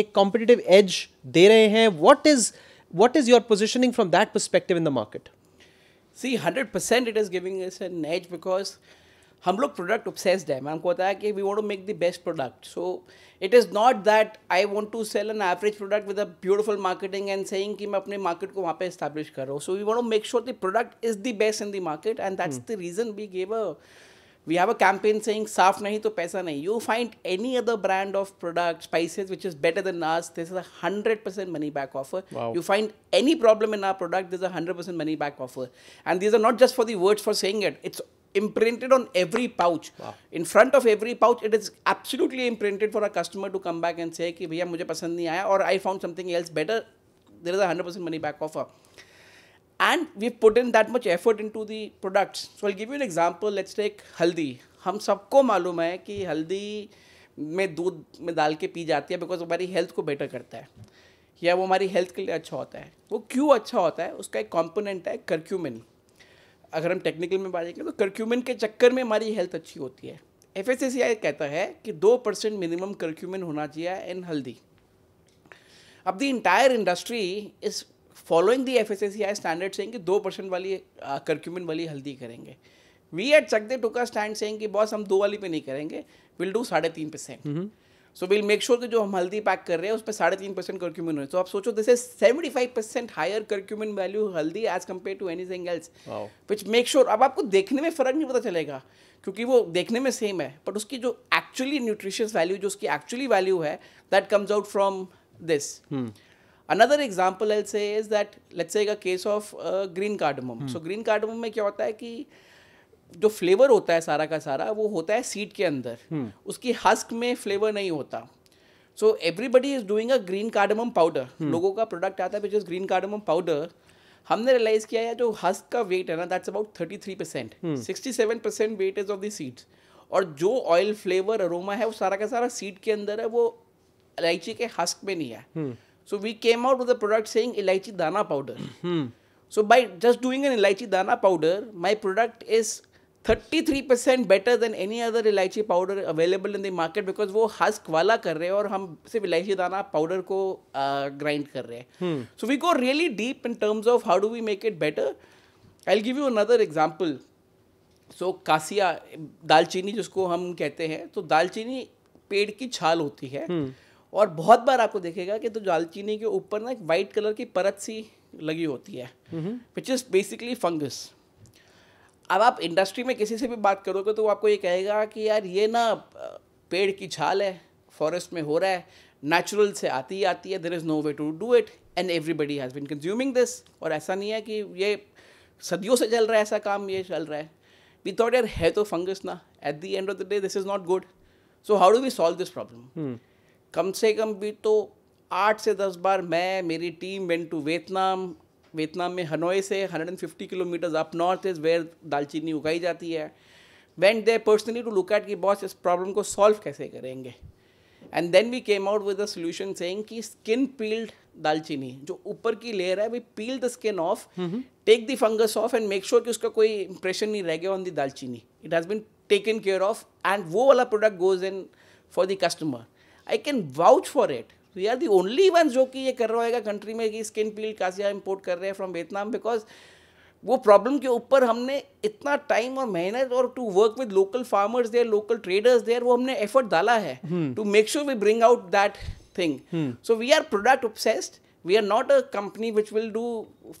एक कॉम्पिटिटिव एज दे रहे हैं what is what is your positioning from that perspective in the market see hundred percent it is giving an edge because हम लोग प्रोडक्ट ऑब्सेस्ड है मैं हमको बताया कि we want to make the best product so it is not that I want to sell an average product with a beautiful marketing and saying कि मैं अपने मार्केट को वहाँ पे इस्टेब्लिश कर रहा हूँ so we want to make sure the product is the best in the market and that's the reason we gave a we have a campaign saying साफ नहीं तो पैसा नहीं you find any other brand of product spices which is better than us this is a hundred percent money back offer you find any problem in our product this a hundred percent money back offer and this are not just for the words for saying it it's imprinted on every pouch. Wow. In front of every pouch, it is absolutely imprinted for a customer to come back and say Ki, bhaiya, mujhe pasand nahi aaya, or I found something else better. There is a 100% money back offer. And we've put in that much effort into the products. So I'll give you an example. Let's take Haldi. हम सबको मालूम है कि हल्दी में दूध में डाल के पी जाती है बिकॉज हमारी हेल्थ को बेटर करता है या वो हमारी हेल्थ के लिए अच्छा होता है वो क्यों अच्छा होता है उसका एक कॉम्पोनेंट है करक्यूमिन अगर हम टेक्निकल में बात करें तो करक्यूमेंट के चक्कर में हमारी हेल्थ अच्छी होती है एफ कहता है कि दो परसेंट मिनिमम करक्यूमिन होना चाहिए इन हेल्दी अब the entire industry is following the F S S I standard से दो परसेंट वाली करक्यूमेंट वाली हल्दी करेंगे वी एट चक दे टुका स्टैंड से बॉस हम दो वाली पे नहीं करेंगे विल डू साढ़े तीन percent so will make sure कि जो हम हल्दी पैक कर रहे हैं उस पर साढ़े तीन परसेंट करक्यूमिन है तो आप सोचो this is seventy five percent higher curcumin value haldi as compared to anything else which make sure अब आपको देखने में फ़र्क नहीं पता चलेगा क्योंकि वो देखने में सेम है बट उसकी जो एक्चुअली न्यूट्रिशियस वैल्यू जो उसकी एक्चुअली वैल्यू है that comes out from this another example एल से is that let's say case of green cardamom so green cardamom में क्या होता है कि जो फ्लेवर होता है सारा का सारा वो होता है सीड के अंदर hmm. उसकी हस्क में फ्लेवर नहीं होता so everybody is doing a green cardamom powder लोगों का प्रोडक्ट आता है ग्रीन कार्डमम पाउडर हमने रियलाइज किया है जो हस्क का वेट है ना that's about thirty three percent sixty seven percent weight is of the seeds और जो ऑयल फ्लेवर अरोमा है वो सारा का सारा सीड के अंदर है वो इलायची के हस्क में नहीं है so we came out with product saying elaichi dana powder so by just doing an elaichi dana powder my product is 33% better than any other elaichi powder available in the market because वो हस्क वाला कर रहे हैं और हम सिर्फ इलायची दाना पाउडर को ग्राइंड कर रहे हैं so we go really deep in terms of how do we make it better I give you another example so cassia dalchini जिसको हम कहते हैं तो दालचीनी पेड़ की छाल होती है hmm. और बहुत बार आपको देखेगा कि तो दालचीनी के ऊपर ना एक वाइट कलर की परत सी लगी होती है विच इज़ बेसिकली फंगस अब आप इंडस्ट्री में किसी से भी बात करोगे तो वो आपको ये कहेगा कि यार ये ना पेड़ की छाल है फॉरेस्ट में हो रहा है नेचुरल से आती ही आती है there is no way to do it and everybody has been consuming this और ऐसा नहीं है कि ये सदियों से चल रहा है ऐसा काम ये चल रहा है वी थॉट यार है तो फंगस ना at the end of the day this is not good so how do we solve this problem कम से कम भी तो आठ से दस बार मैं मेरी team went to Vietnam Vietnam में हनोई से 150 kilometres up north is where दालचीनी उगाई जाती है went there personally to look at कि बॉस इस प्रॉब्लम को सॉल्व कैसे करेंगे and then we came out with the solution saying कि स्किन पील्ड दालचीनी जो ऊपर की लेयर है we peel the skin off take the fungus off and make sure कि उसका कोई इंप्रेशन नहीं रह गया on the dalchini it has been taken care of and वो वाला product goes in for the customer I can vouch for it तो यार दी ओनली वन जो कि ये कर रहा होगा कंट्री में कि स्किन पील कासिया इम्पोर्ट कर रहे हैं फ्रॉम वियतनाम बिकॉज वो प्रॉब्लम के ऊपर हमने इतना टाइम और मेहनत और to work with local farmers there local traders there वो हमने एफर्ट डाला है to make sure we bring out that thing so we are product obsessed we are not a company which will do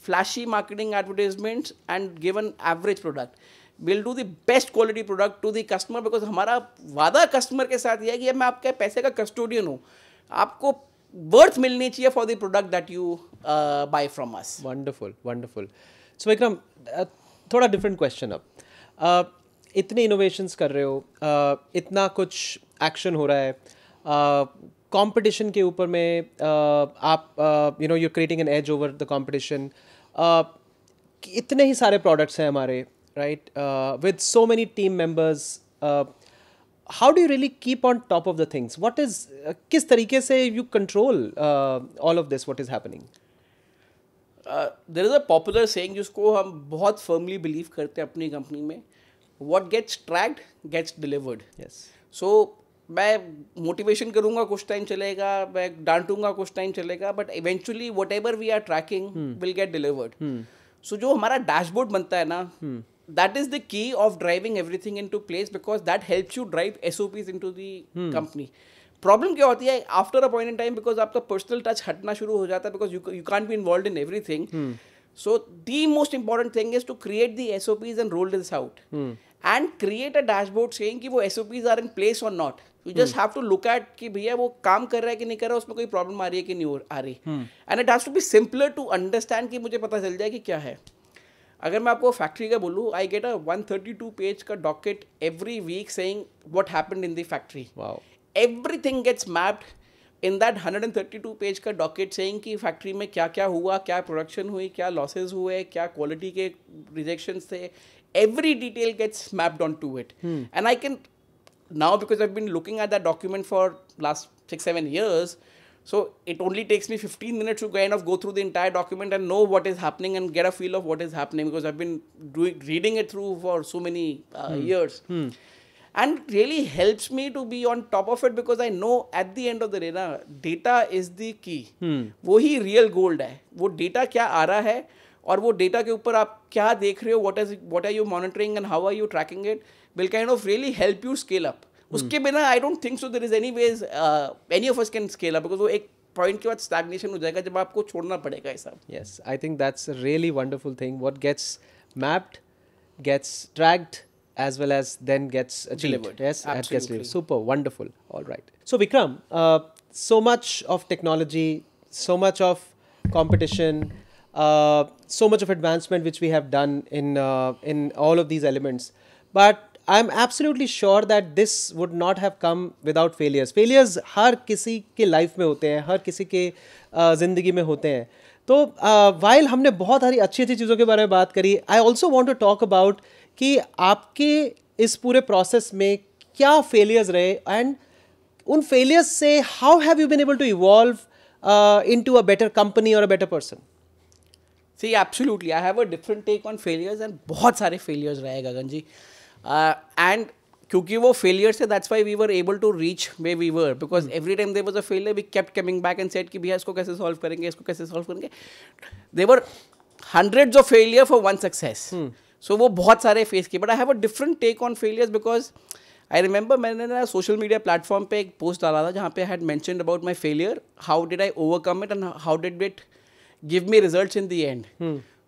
flashy marketing advertisement and given average product will do the best quality product to to customer hmm. Because हमारा वादा कस्टमर के साथ यह है कि मैं आपके पैसे का कस्टोडियन हूँ आपको वर्थ मिलनी चाहिए for the product that you buy from us wonderful wonderful so Vikram थोड़ा डिफरेंट क्वेश्चन अब uh, इतने इनोवेशंस कर रहे हो uh, इतना कुछ एक्शन हो रहा है कंपटीशन uh, के ऊपर में uh, आप you know you creating an edge over the competition इतने ही सारे प्रोडक्ट्स हैं हमारे right with so many team members how do really keep on top of the things what is किस तरीके से you control all of this what is happening there is a popular saying जिसको हम बहुत फर्मली बिलीव करते हैं अपनी कंपनी में what gets tracked gets delivered yes so मैं मोटिवेशन करूँगा कुछ टाइम चलेगा मैं डांटूंगा कुछ टाइम चलेगा but eventually whatever we are tracking will get delivered so जो हमारा डैशबोर्ड बनता है ना hmm. that is the key of driving everything into place because that helps you drive SOPs into the hmm. company. Problem क्या होती है after a point in time because आपका पर्सनल टच हटना शुरू हो जाता है because you can be involve in everything so the most important thing is to create the SOPs and roll this out and create a dashboard saying कि वो SOPs are in place और not you just have to look at कि भैया वो काम कर रहा है कि नहीं कर रहा है उसमें कोई प्रॉब्लम आ रही है कि नहीं आ रही and it has to be simpler to understand कि मुझे पता चल जाए कि क्या है अगर मैं आपको फैक्ट्री का बोलूँ I get a one thirty two page का docket every week saying what happened in the factory everything gets mapped in that hundred and thirty two page का डॉकेट सेइंग कि फैक्ट्री में क्या क्या हुआ क्या प्रोडक्शन हुई क्या लॉसेज हुए क्या क्वालिटी के रिजेक्शन थे every detail gets mapped onto it and I can now because I been looking at that document for last six seven years So it only takes me 15 minutes to kind of go through the entire document and know what is happening and get a feel of what is happening because I've been doing reading it through for so many uh, hmm. years. Hmm. And really helps me to be on top of it because I know at the end of the day, na, data is the key. Hmm. वो ही real gold है वो data क्या आ रहा है और वो data के ऊपर आप क्या देख रहे हो What is What are you monitoring and how are you tracking it? Will kind of really help you scale up. उसके hmm. बिना I don't think so there is any ways any of us can scale up because वो एक पॉइंट के बाद स्टैग्नेशन हो जाएगा जब आपको छोड़ना पड़ेगा ऐसा yes I think that's really wonderful thing what gets mapped gets tracked as well as then gets achieved. Delivered. Yes, Absolutely. gets Super, wonderful. All right. So Vikram, uh, so much of technology, so much of competition, uh, so much of advancement which we have done in uh, in all of these elements, but I am absolutely sure that this would not have come without failures failures हर किसी के लाइफ में होते हैं हर किसी के uh, ज़िंदगी में होते हैं तो वाइल uh, हमने बहुत सारी अच्छी अच्छी चीज़ों के बारे में बात करी I also want to talk about कि आपके इस पूरे प्रोसेस में क्या फेलियर्स रहे एंड उन फेलियर्स से how have you been able to evolve into a better company और a better person see absolutely I have a different take on failures and बहुत सारे फेलियर्स रहे गगन जी एंड uh, क्योंकि वो फेलियर से that's why we were able to reach where we were because every time there was a failure we kept coming back and said कि भैया इसको कैसे सॉल्व करेंगे इसको कैसे सॉल्व करेंगे there were hundreds of failure for one success so वो बहुत सारे फेस किए but I have a different take on failures because I remember मैंने ना सोशल मीडिया प्लेटफॉर्म पे एक पोस्ट डाला था जहाँ पे I had mention about my failure how did I overcome it and how did it give me result in the end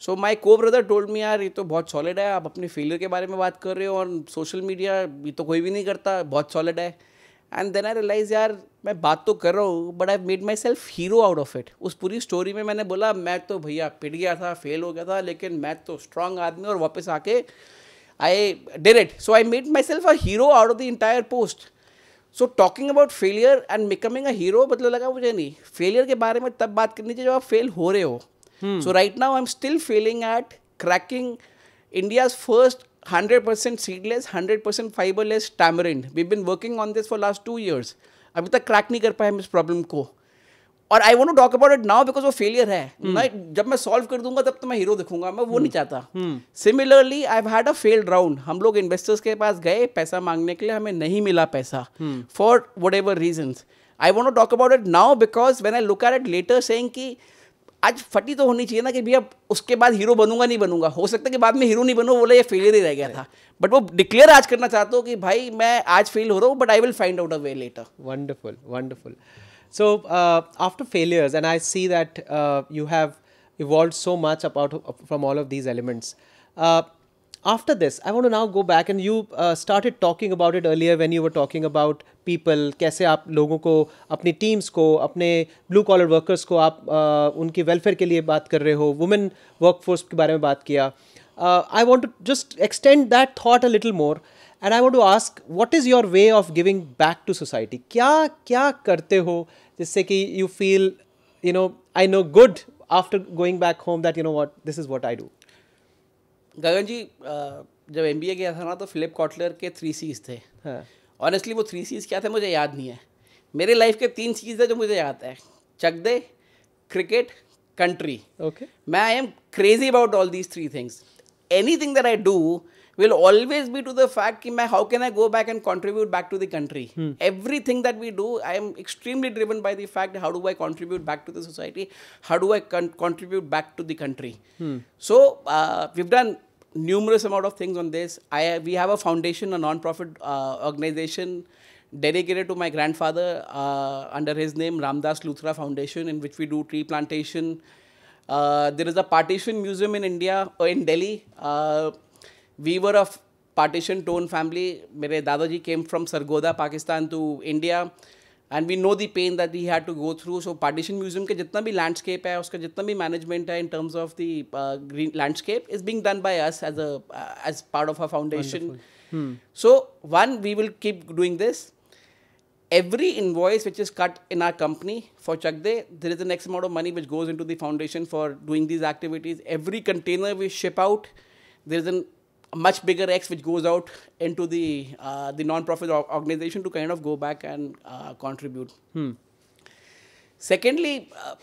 so my co brother told me यार ये तो बहुत सॉलिड है आप अपने फेलियर के बारे में बात कर रहे हो और सोशल मीडिया ये तो कोई भी नहीं करता बहुत सॉलिड है एंड देन आई रियलाइज यार मैं बात तो कर रहा हूँ but I made myself hero out of it उस पूरी स्टोरी में मैंने बोला मैं तो भैया पिट गया था फेल हो गया था लेकिन मैं तो स्ट्रांग आदमी और वापस आके I did so I made myself a hero out of the entire post so talking about failure and becoming a hero मतलब लगा मुझे नहीं फेलियर के बारे में तब बात करनी चाहिए जब आप फेल हो रहे हो Hmm. So right now I'm still failing at cracking India's first 100% seedless, 100% fiberless tamarind. We've been working on this for last two years. अभी तक क्रैक नहीं कर पाए हम इस प्रॉब्लम को और I want to about it now because वो फेलियर है hmm. मैं जब मैं सॉल्व कर दूंगा तब तो मैं हीरो दिखूंगा मैं वो hmm. नहीं चाहता similarly I had a failed round हम लोग इन्वेस्टर्स के पास गए पैसा मांगने के लिए हमें नहीं मिला पैसा for whatever reasons I want to talk about it now because when I look at it later saying कि आज फटी तो होनी चाहिए ना कि भैया उसके बाद हीरो बनूंगा नहीं बनूंगा हो सकता है कि बाद में हीरो नहीं बनूँ बोले ये फेलियर ही रह गया था बट वो डिक्लेयर आज करना चाहता हूँ कि भाई मैं आज फेल हो रहा हूँ but I will find out a way later wonderful wonderful so after failures and I see that you have evolve so much about from all of these elements after this, I want to now go back and you uh, started talking about it earlier when you were talking about people, कैसे आप लोगों को अपनी teams को अपने blue collar workers को आप uh, welfare के लिए बात कर रहे हो women workforce के बारे में बात किया uh, I want to just extend that thought a little more and I want to ask what is your way of giving back to society? क्या क्या करते हो जिससे कि you feel you know I know good after going back home that you know what this is what I do. गगन जी जब एम गया था ना तो फिलिप कॉटलर के थ्री सीज थे ऑनेस्टली हाँ। वो थ्री सीज क्या थे मुझे याद नहीं है मेरे लाइफ के तीन सीज है जो मुझे याद है Chak De cricket country okay मैं I am crazy about all these three things anything that I do will always be to the fact that how can I go back and contribute back to the country. Hmm. Everything that we do, I am extremely driven by the fact how do I contribute back to the society, how do I con contribute back to the country. Hmm. So uh, we've done numerous amount of things on this. I we have a foundation, a non-profit uh, organization dedicated to my grandfather uh, under his name Ramdas Luthra Foundation, in which we do tree plantation. Uh, there is a partition museum in India or uh, in Delhi. Uh, we were a partition torn family. My dadaji came from Sargodha, Pakistan to India. And we know the pain that he had to go through so partition museum के जितना भी लैंडस्केप है उसका जितना भी मैनेजमेंट है in terms of the green landscape is being done by us as as part of a foundation so one we will keep doing this every invoice which is cut in our company for Chakde, there is an X amount of money which goes into the foundation for doing these activities. Every container we ship out, there is an much bigger X which goes out into the uh, the profit organization to kind of go back and uh, contribute. Hmm. Secondly, uh,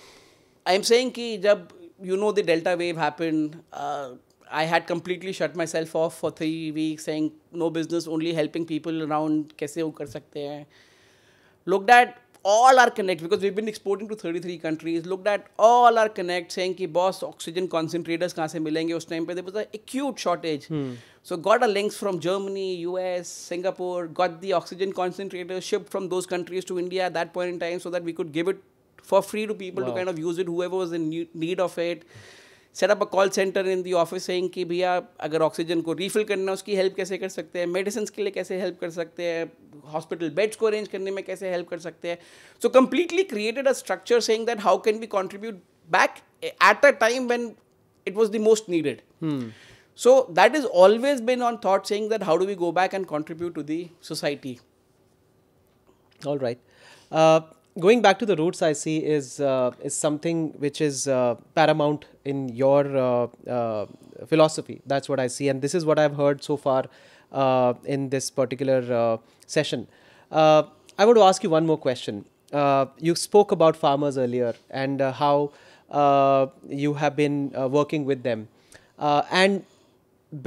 I am saying ki jab you know the delta wave happened. Uh, I had completely shut myself off for three weeks, saying no business, only helping people around. कैसे वो कर सकते हैं? Looked at all our connects because we've been exporting to 33 countries looked at all our connects saying ki boss oxygen concentrators kahan se milenge us time pe there was an acute shortage hmm. so got a links from germany us singapore got the oxygen concentrators shipped from those countries to india at that point in time so that we could give it for free to people wow. to kind of use it whoever was in need of it setup a call centre in the office saying कि भैया अगर ऑक्सीजन को रीफिल करना उसकी हेल्प कैसे कर सकते हैं मेडिसिन के लिए कैसे हेल्प कर सकते हैं हॉस्पिटल बेड्स को अरेंज करने में कैसे हेल्प कर सकते हैं so completely created a structure saying that how can be contribute back at a time when it was the most needed so that is always been on thought saying that how do we go back and contribute to the society all right going back to the roots, I see is uh, is something which is uh, paramount in your uh, uh, philosophy. That's what I see, and this is what I've heard so far uh, in this particular session. I want to ask you one more question. you spoke about farmers earlier and how you have been working with them, and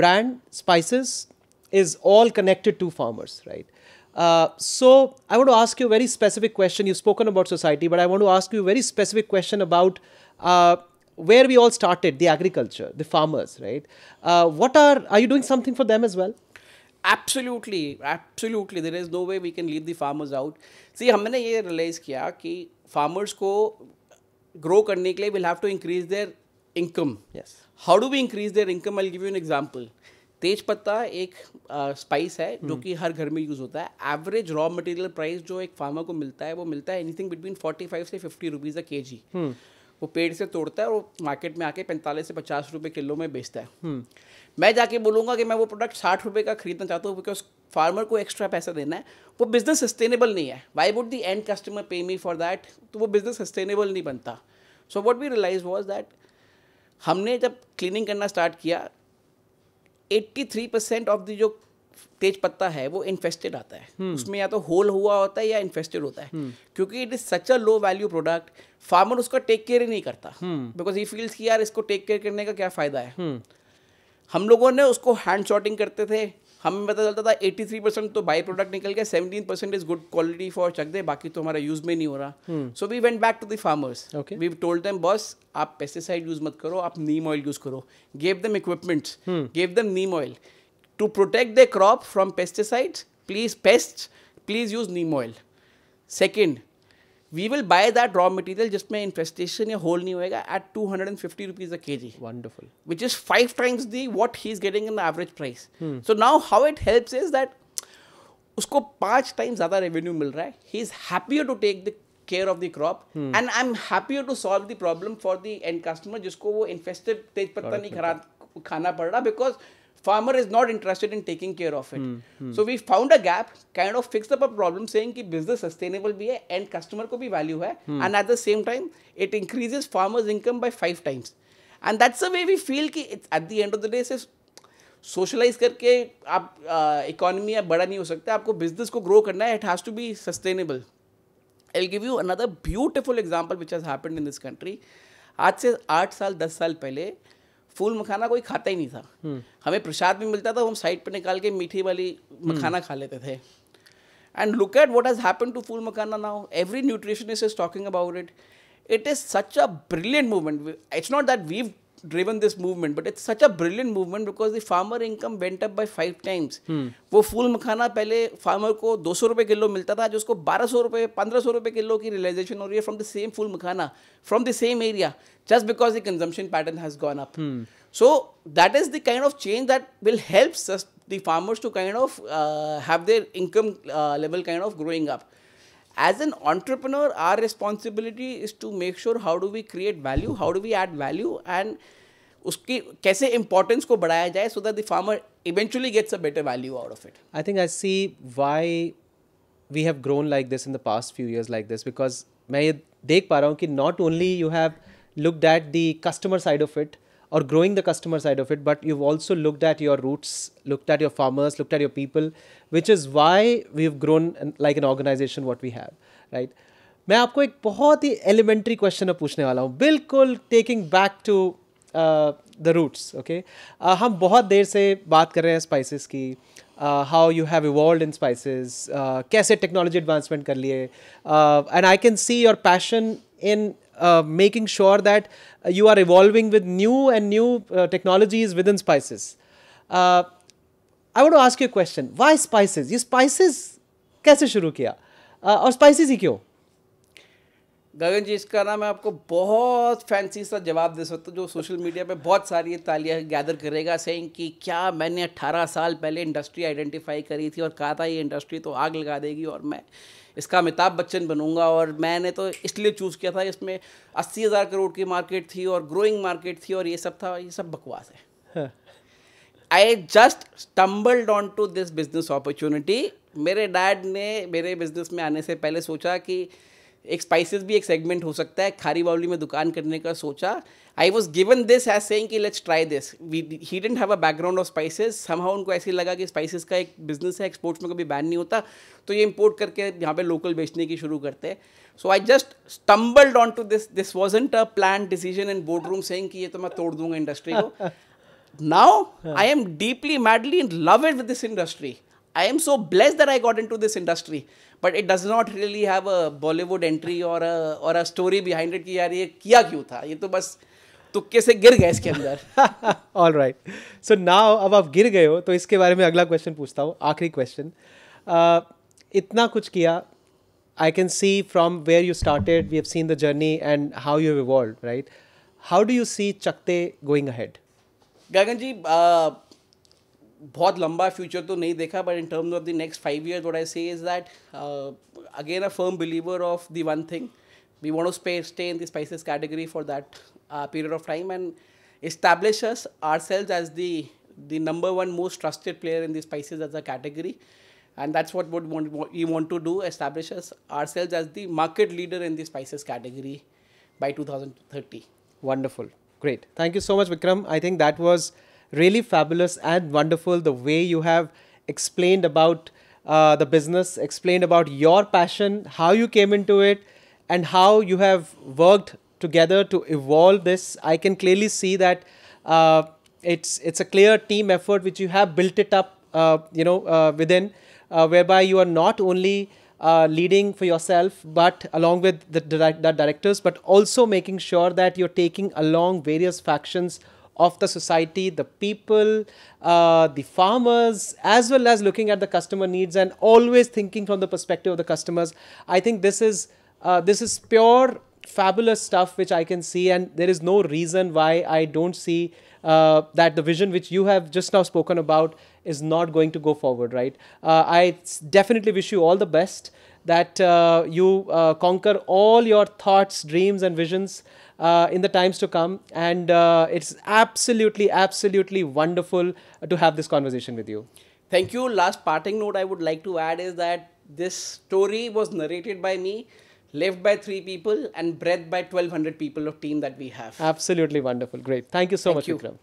brand spices is all connected to farmers, right? Uh, so I want to ask you a very specific question. You've spoken about society, but I want to ask you a very specific question about uh, where we all started, the agriculture, the farmers, right? Uh, what are, are you doing something for them as well? Absolutely, absolutely. There is no way we can leave the farmers out. See, हमने ये realize किया कि farmers को grow करने के लिए we'll have to increase their income. Yes. How do we increase their income? I'll give you an example. तेज पत्ता एक स्पाइस है जो हम्म। कि हर घर में यूज़ होता है एवरेज रॉ मटेरियल प्राइस जो एक फार्मर को मिलता है वो मिलता है एनीथिंग बिटवीन फोर्टी फाइव से fifty rupees a K G वो पेड़ से तोड़ता है और मार्केट में आके पैंतालीस से पचास रुपये किलो में बेचता है हम्म। मैं जाके बोलूँगा कि मैं वो प्रोडक्ट साठ रुपये का खरीदना चाहता हूँ बिकॉज फार्मर को एक्स्ट्रा पैसा देना है वो बिज़नेस सस्टेनेबल नहीं है why would the end customer pay me for that तो वो बिज़नेस सस्टेनेबल नहीं बनता so what we realize was that हमने जब क्लीनिंग करना स्टार्ट किया eighty three percent of the जो तेज पत्ता है वो इन्फेस्टेड आता है hmm. उसमें या तो होल हुआ होता है या इन्फेस्टेड होता है hmm. क्योंकि it is such a low value product farmer उसका टेक केयर ही नहीं करता बिकॉज ही फील्स कि यार इसको टेक केयर करने का क्या फ़ायदा है hmm. हम लोगों ने उसको हैंड शॉटिंग करते थे हमें पता चलता था 83 परसेंट तो बाई प्रोडक्ट निकल गया 17 percent is good quality for Chak De बाकी तो हमारा यूज़ में नहीं हो रहा so we went back to the farmers we told them boss आप पेस्टिसाइड यूज़ मत करो आप नीम ऑयल यूज़ करो gave them equipments gave them neem oil to protect the crop from pesticide please pest please use neem oil second we will buy that raw material जिसमें इन्फेस्टेशन या होल नहीं होएगा at two hundred and fifty rupees a K G wonderful which is five times the what he is getting in the average price so now how it helps is that उसको पांच टाइम ज्यादा रेवेन्यू मिल रहा है he is happier to take the care of the crop and I am happier to solve the problem for the end customer जिसको वो इन्फेस्टेड तेज पत्ता नहीं खराब खाना पड़ रहा because farmer is not interested in taking care of it hmm, hmm. so we found a gap kind of fixed up a problem saying कि business sustainable भी है and customer को भी value है hmm. and at the same time it increases farmers income by five times and that's the way we feel कि at the end of the day सिर्फ सोशलाइज करके आप इकोनॉमी uh, बड़ा नहीं हो सकता आपको बिजनेस को ग्रो करना है it has to be sustainable I give you another beautiful example which has happened in this country आज से आठ साल दस साल पहले फूल मखाना कोई खाता ही नहीं था हम्म। हमें प्रसाद भी मिलता था हम साइड पर निकाल के मीठी वाली हम्म। मखाना खा लेते थे and look at what has happen to phool makhana now every nutritionist is talking about it it is such a brilliant movement it's not that we've driven this movement but it's such a brilliant movement because the farmer income went up by five times hmm. वो फूल मखाना पहले फार्मर को दो सौ रुपये किलो मिलता था जो उसको बारह सौ रुपये पंद्रह सौ रुपये किलो की रियलाइजेशन हो रही है from the same phool makhana from the same area just because the consumption pattern has gone up so that is the kind of change that will help the farmers to kind of uh, have their income uh, level kind of growing up as an entrepreneur, our responsibility is to make sure how do we create value, how do we add value, and उसकी कैसे importance को बढ़ाया जाए so that the farmer eventually gets a better value out of it. I think I see why we have grown like this in the past few years like this because मैं ये देख पा रहा not only you have looked at the customer side of it, or growing the customer side of it, but you've also looked at your roots, looked at your farmers, looked at your people, which is why we've grown like an organization what we have, right? मैं आपको एक बहुत ही elementary question अब पूछने वाला हूँ, taking back to uh, the roots, okay? Uh, हम बहुत देर से बात कर रहे हैं spices की, uh, how you have evolved in spices, कैसे technology advancement कर लिए, and I can see your passion in uh, making sure that uh, you are evolving with new and new uh, technologies within spices. I want to ask you a question. Why spices? You spices did you start? And spices ही गगन जी इसका ना मैं आपको बहुत फैंसी सा जवाब दे सकता हूँ जो सोशल मीडिया पे बहुत सारी तालियां गैदर करेगा सेइंग कि क्या मैंने 18 साल पहले इंडस्ट्री आइडेंटिफाई करी थी और कहा था ये इंडस्ट्री तो आग लगा देगी और मैं इसका अमिताभ बच्चन बनूंगा और मैंने तो इसलिए चूज़ किया था इसमें अस्सी हज़ार करोड़ की मार्केट थी और ग्रोइंग मार्केट थी और ये सब था ये सब बकवास है I just stumbled onto this business opportunity मेरे डैड ने मेरे बिजनेस में आने से पहले सोचा कि एक स्पाइसेस भी एक सेगमेंट हो सकता है खारी बावली में दुकान करने का सोचा I was given this edge saying कि let's try this we he didn't have a background of spices somehow उनको ऐसे लगा कि स्पाइसेस का एक बिजनेस है एक्सपोर्ट्स में कभी बैन नहीं होता तो ये इम्पोर्ट करके यहाँ पे लोकल बेचने की शुरू करते हैं so I just stumbled onto this this was a plan decision in boardroom saying कि ये तो मैं तोड़ दूंगा इंडस्ट्री को I am deeply madly in love it with this industry I am so bless blessed I got into this industry but it does not really have a Bollywood entry और और अ स्टोरी बिहाइंड इट कि यार ये किया क्यों था ये तो बस तुक्के से गिर गए इसके अंदर ऑल राइट सो ना अब आप गिर गए हो तो इसके बारे में अगला क्वेश्चन पूछता हूँ आखिरी क्वेश्चन uh, इतना कुछ किया I can see from where you started we have seen the journey and how you evolve right how do you see चकते going ahead Gagan ji uh, बहुत लंबा फ्यूचर तो नहीं देखा but in terms of the next five year what I say is that again a firm believer of the one thing we want to स्पे stay in the spices category for that period of time and establish our sales as the number one most trusted player in the spices as a category and that's what would you want to do establish our sales as the market leader in the spices category by two thousand thirty wonderful great thank you so much Vikram I think that was really fabulous and wonderful the way you have explained about uh, the business, explained about your passion, how you came into it, and how you have worked together to evolve this. I can clearly see that uh, it's it's a clear team effort which you have built it up, uh, you know, uh, within, uh, whereby you are not only uh, leading for yourself, but along with the, direct, the directors, but also making sure that you're taking along various factions of the society, the people, uh, the farmers, as well as looking at the customer needs and always thinking from the perspective of the customers. I think this is uh, this is pure fabulous stuff which I can see, and there is no reason why I don't see uh, that the vision which you have just now spoken about is not going to go forward. Right? Uh, I definitely wish you all the best that uh, you uh, conquer all your thoughts, dreams, and visions uh, in the times to come. And uh, it's absolutely, absolutely wonderful to have this conversation with you. Thank you. Last parting note I would like to add is that this story was narrated by me, lived by three people, and breathed by 1200 people of team that we have. Absolutely wonderful. Great. Thank you so Thank much, you. Vikram.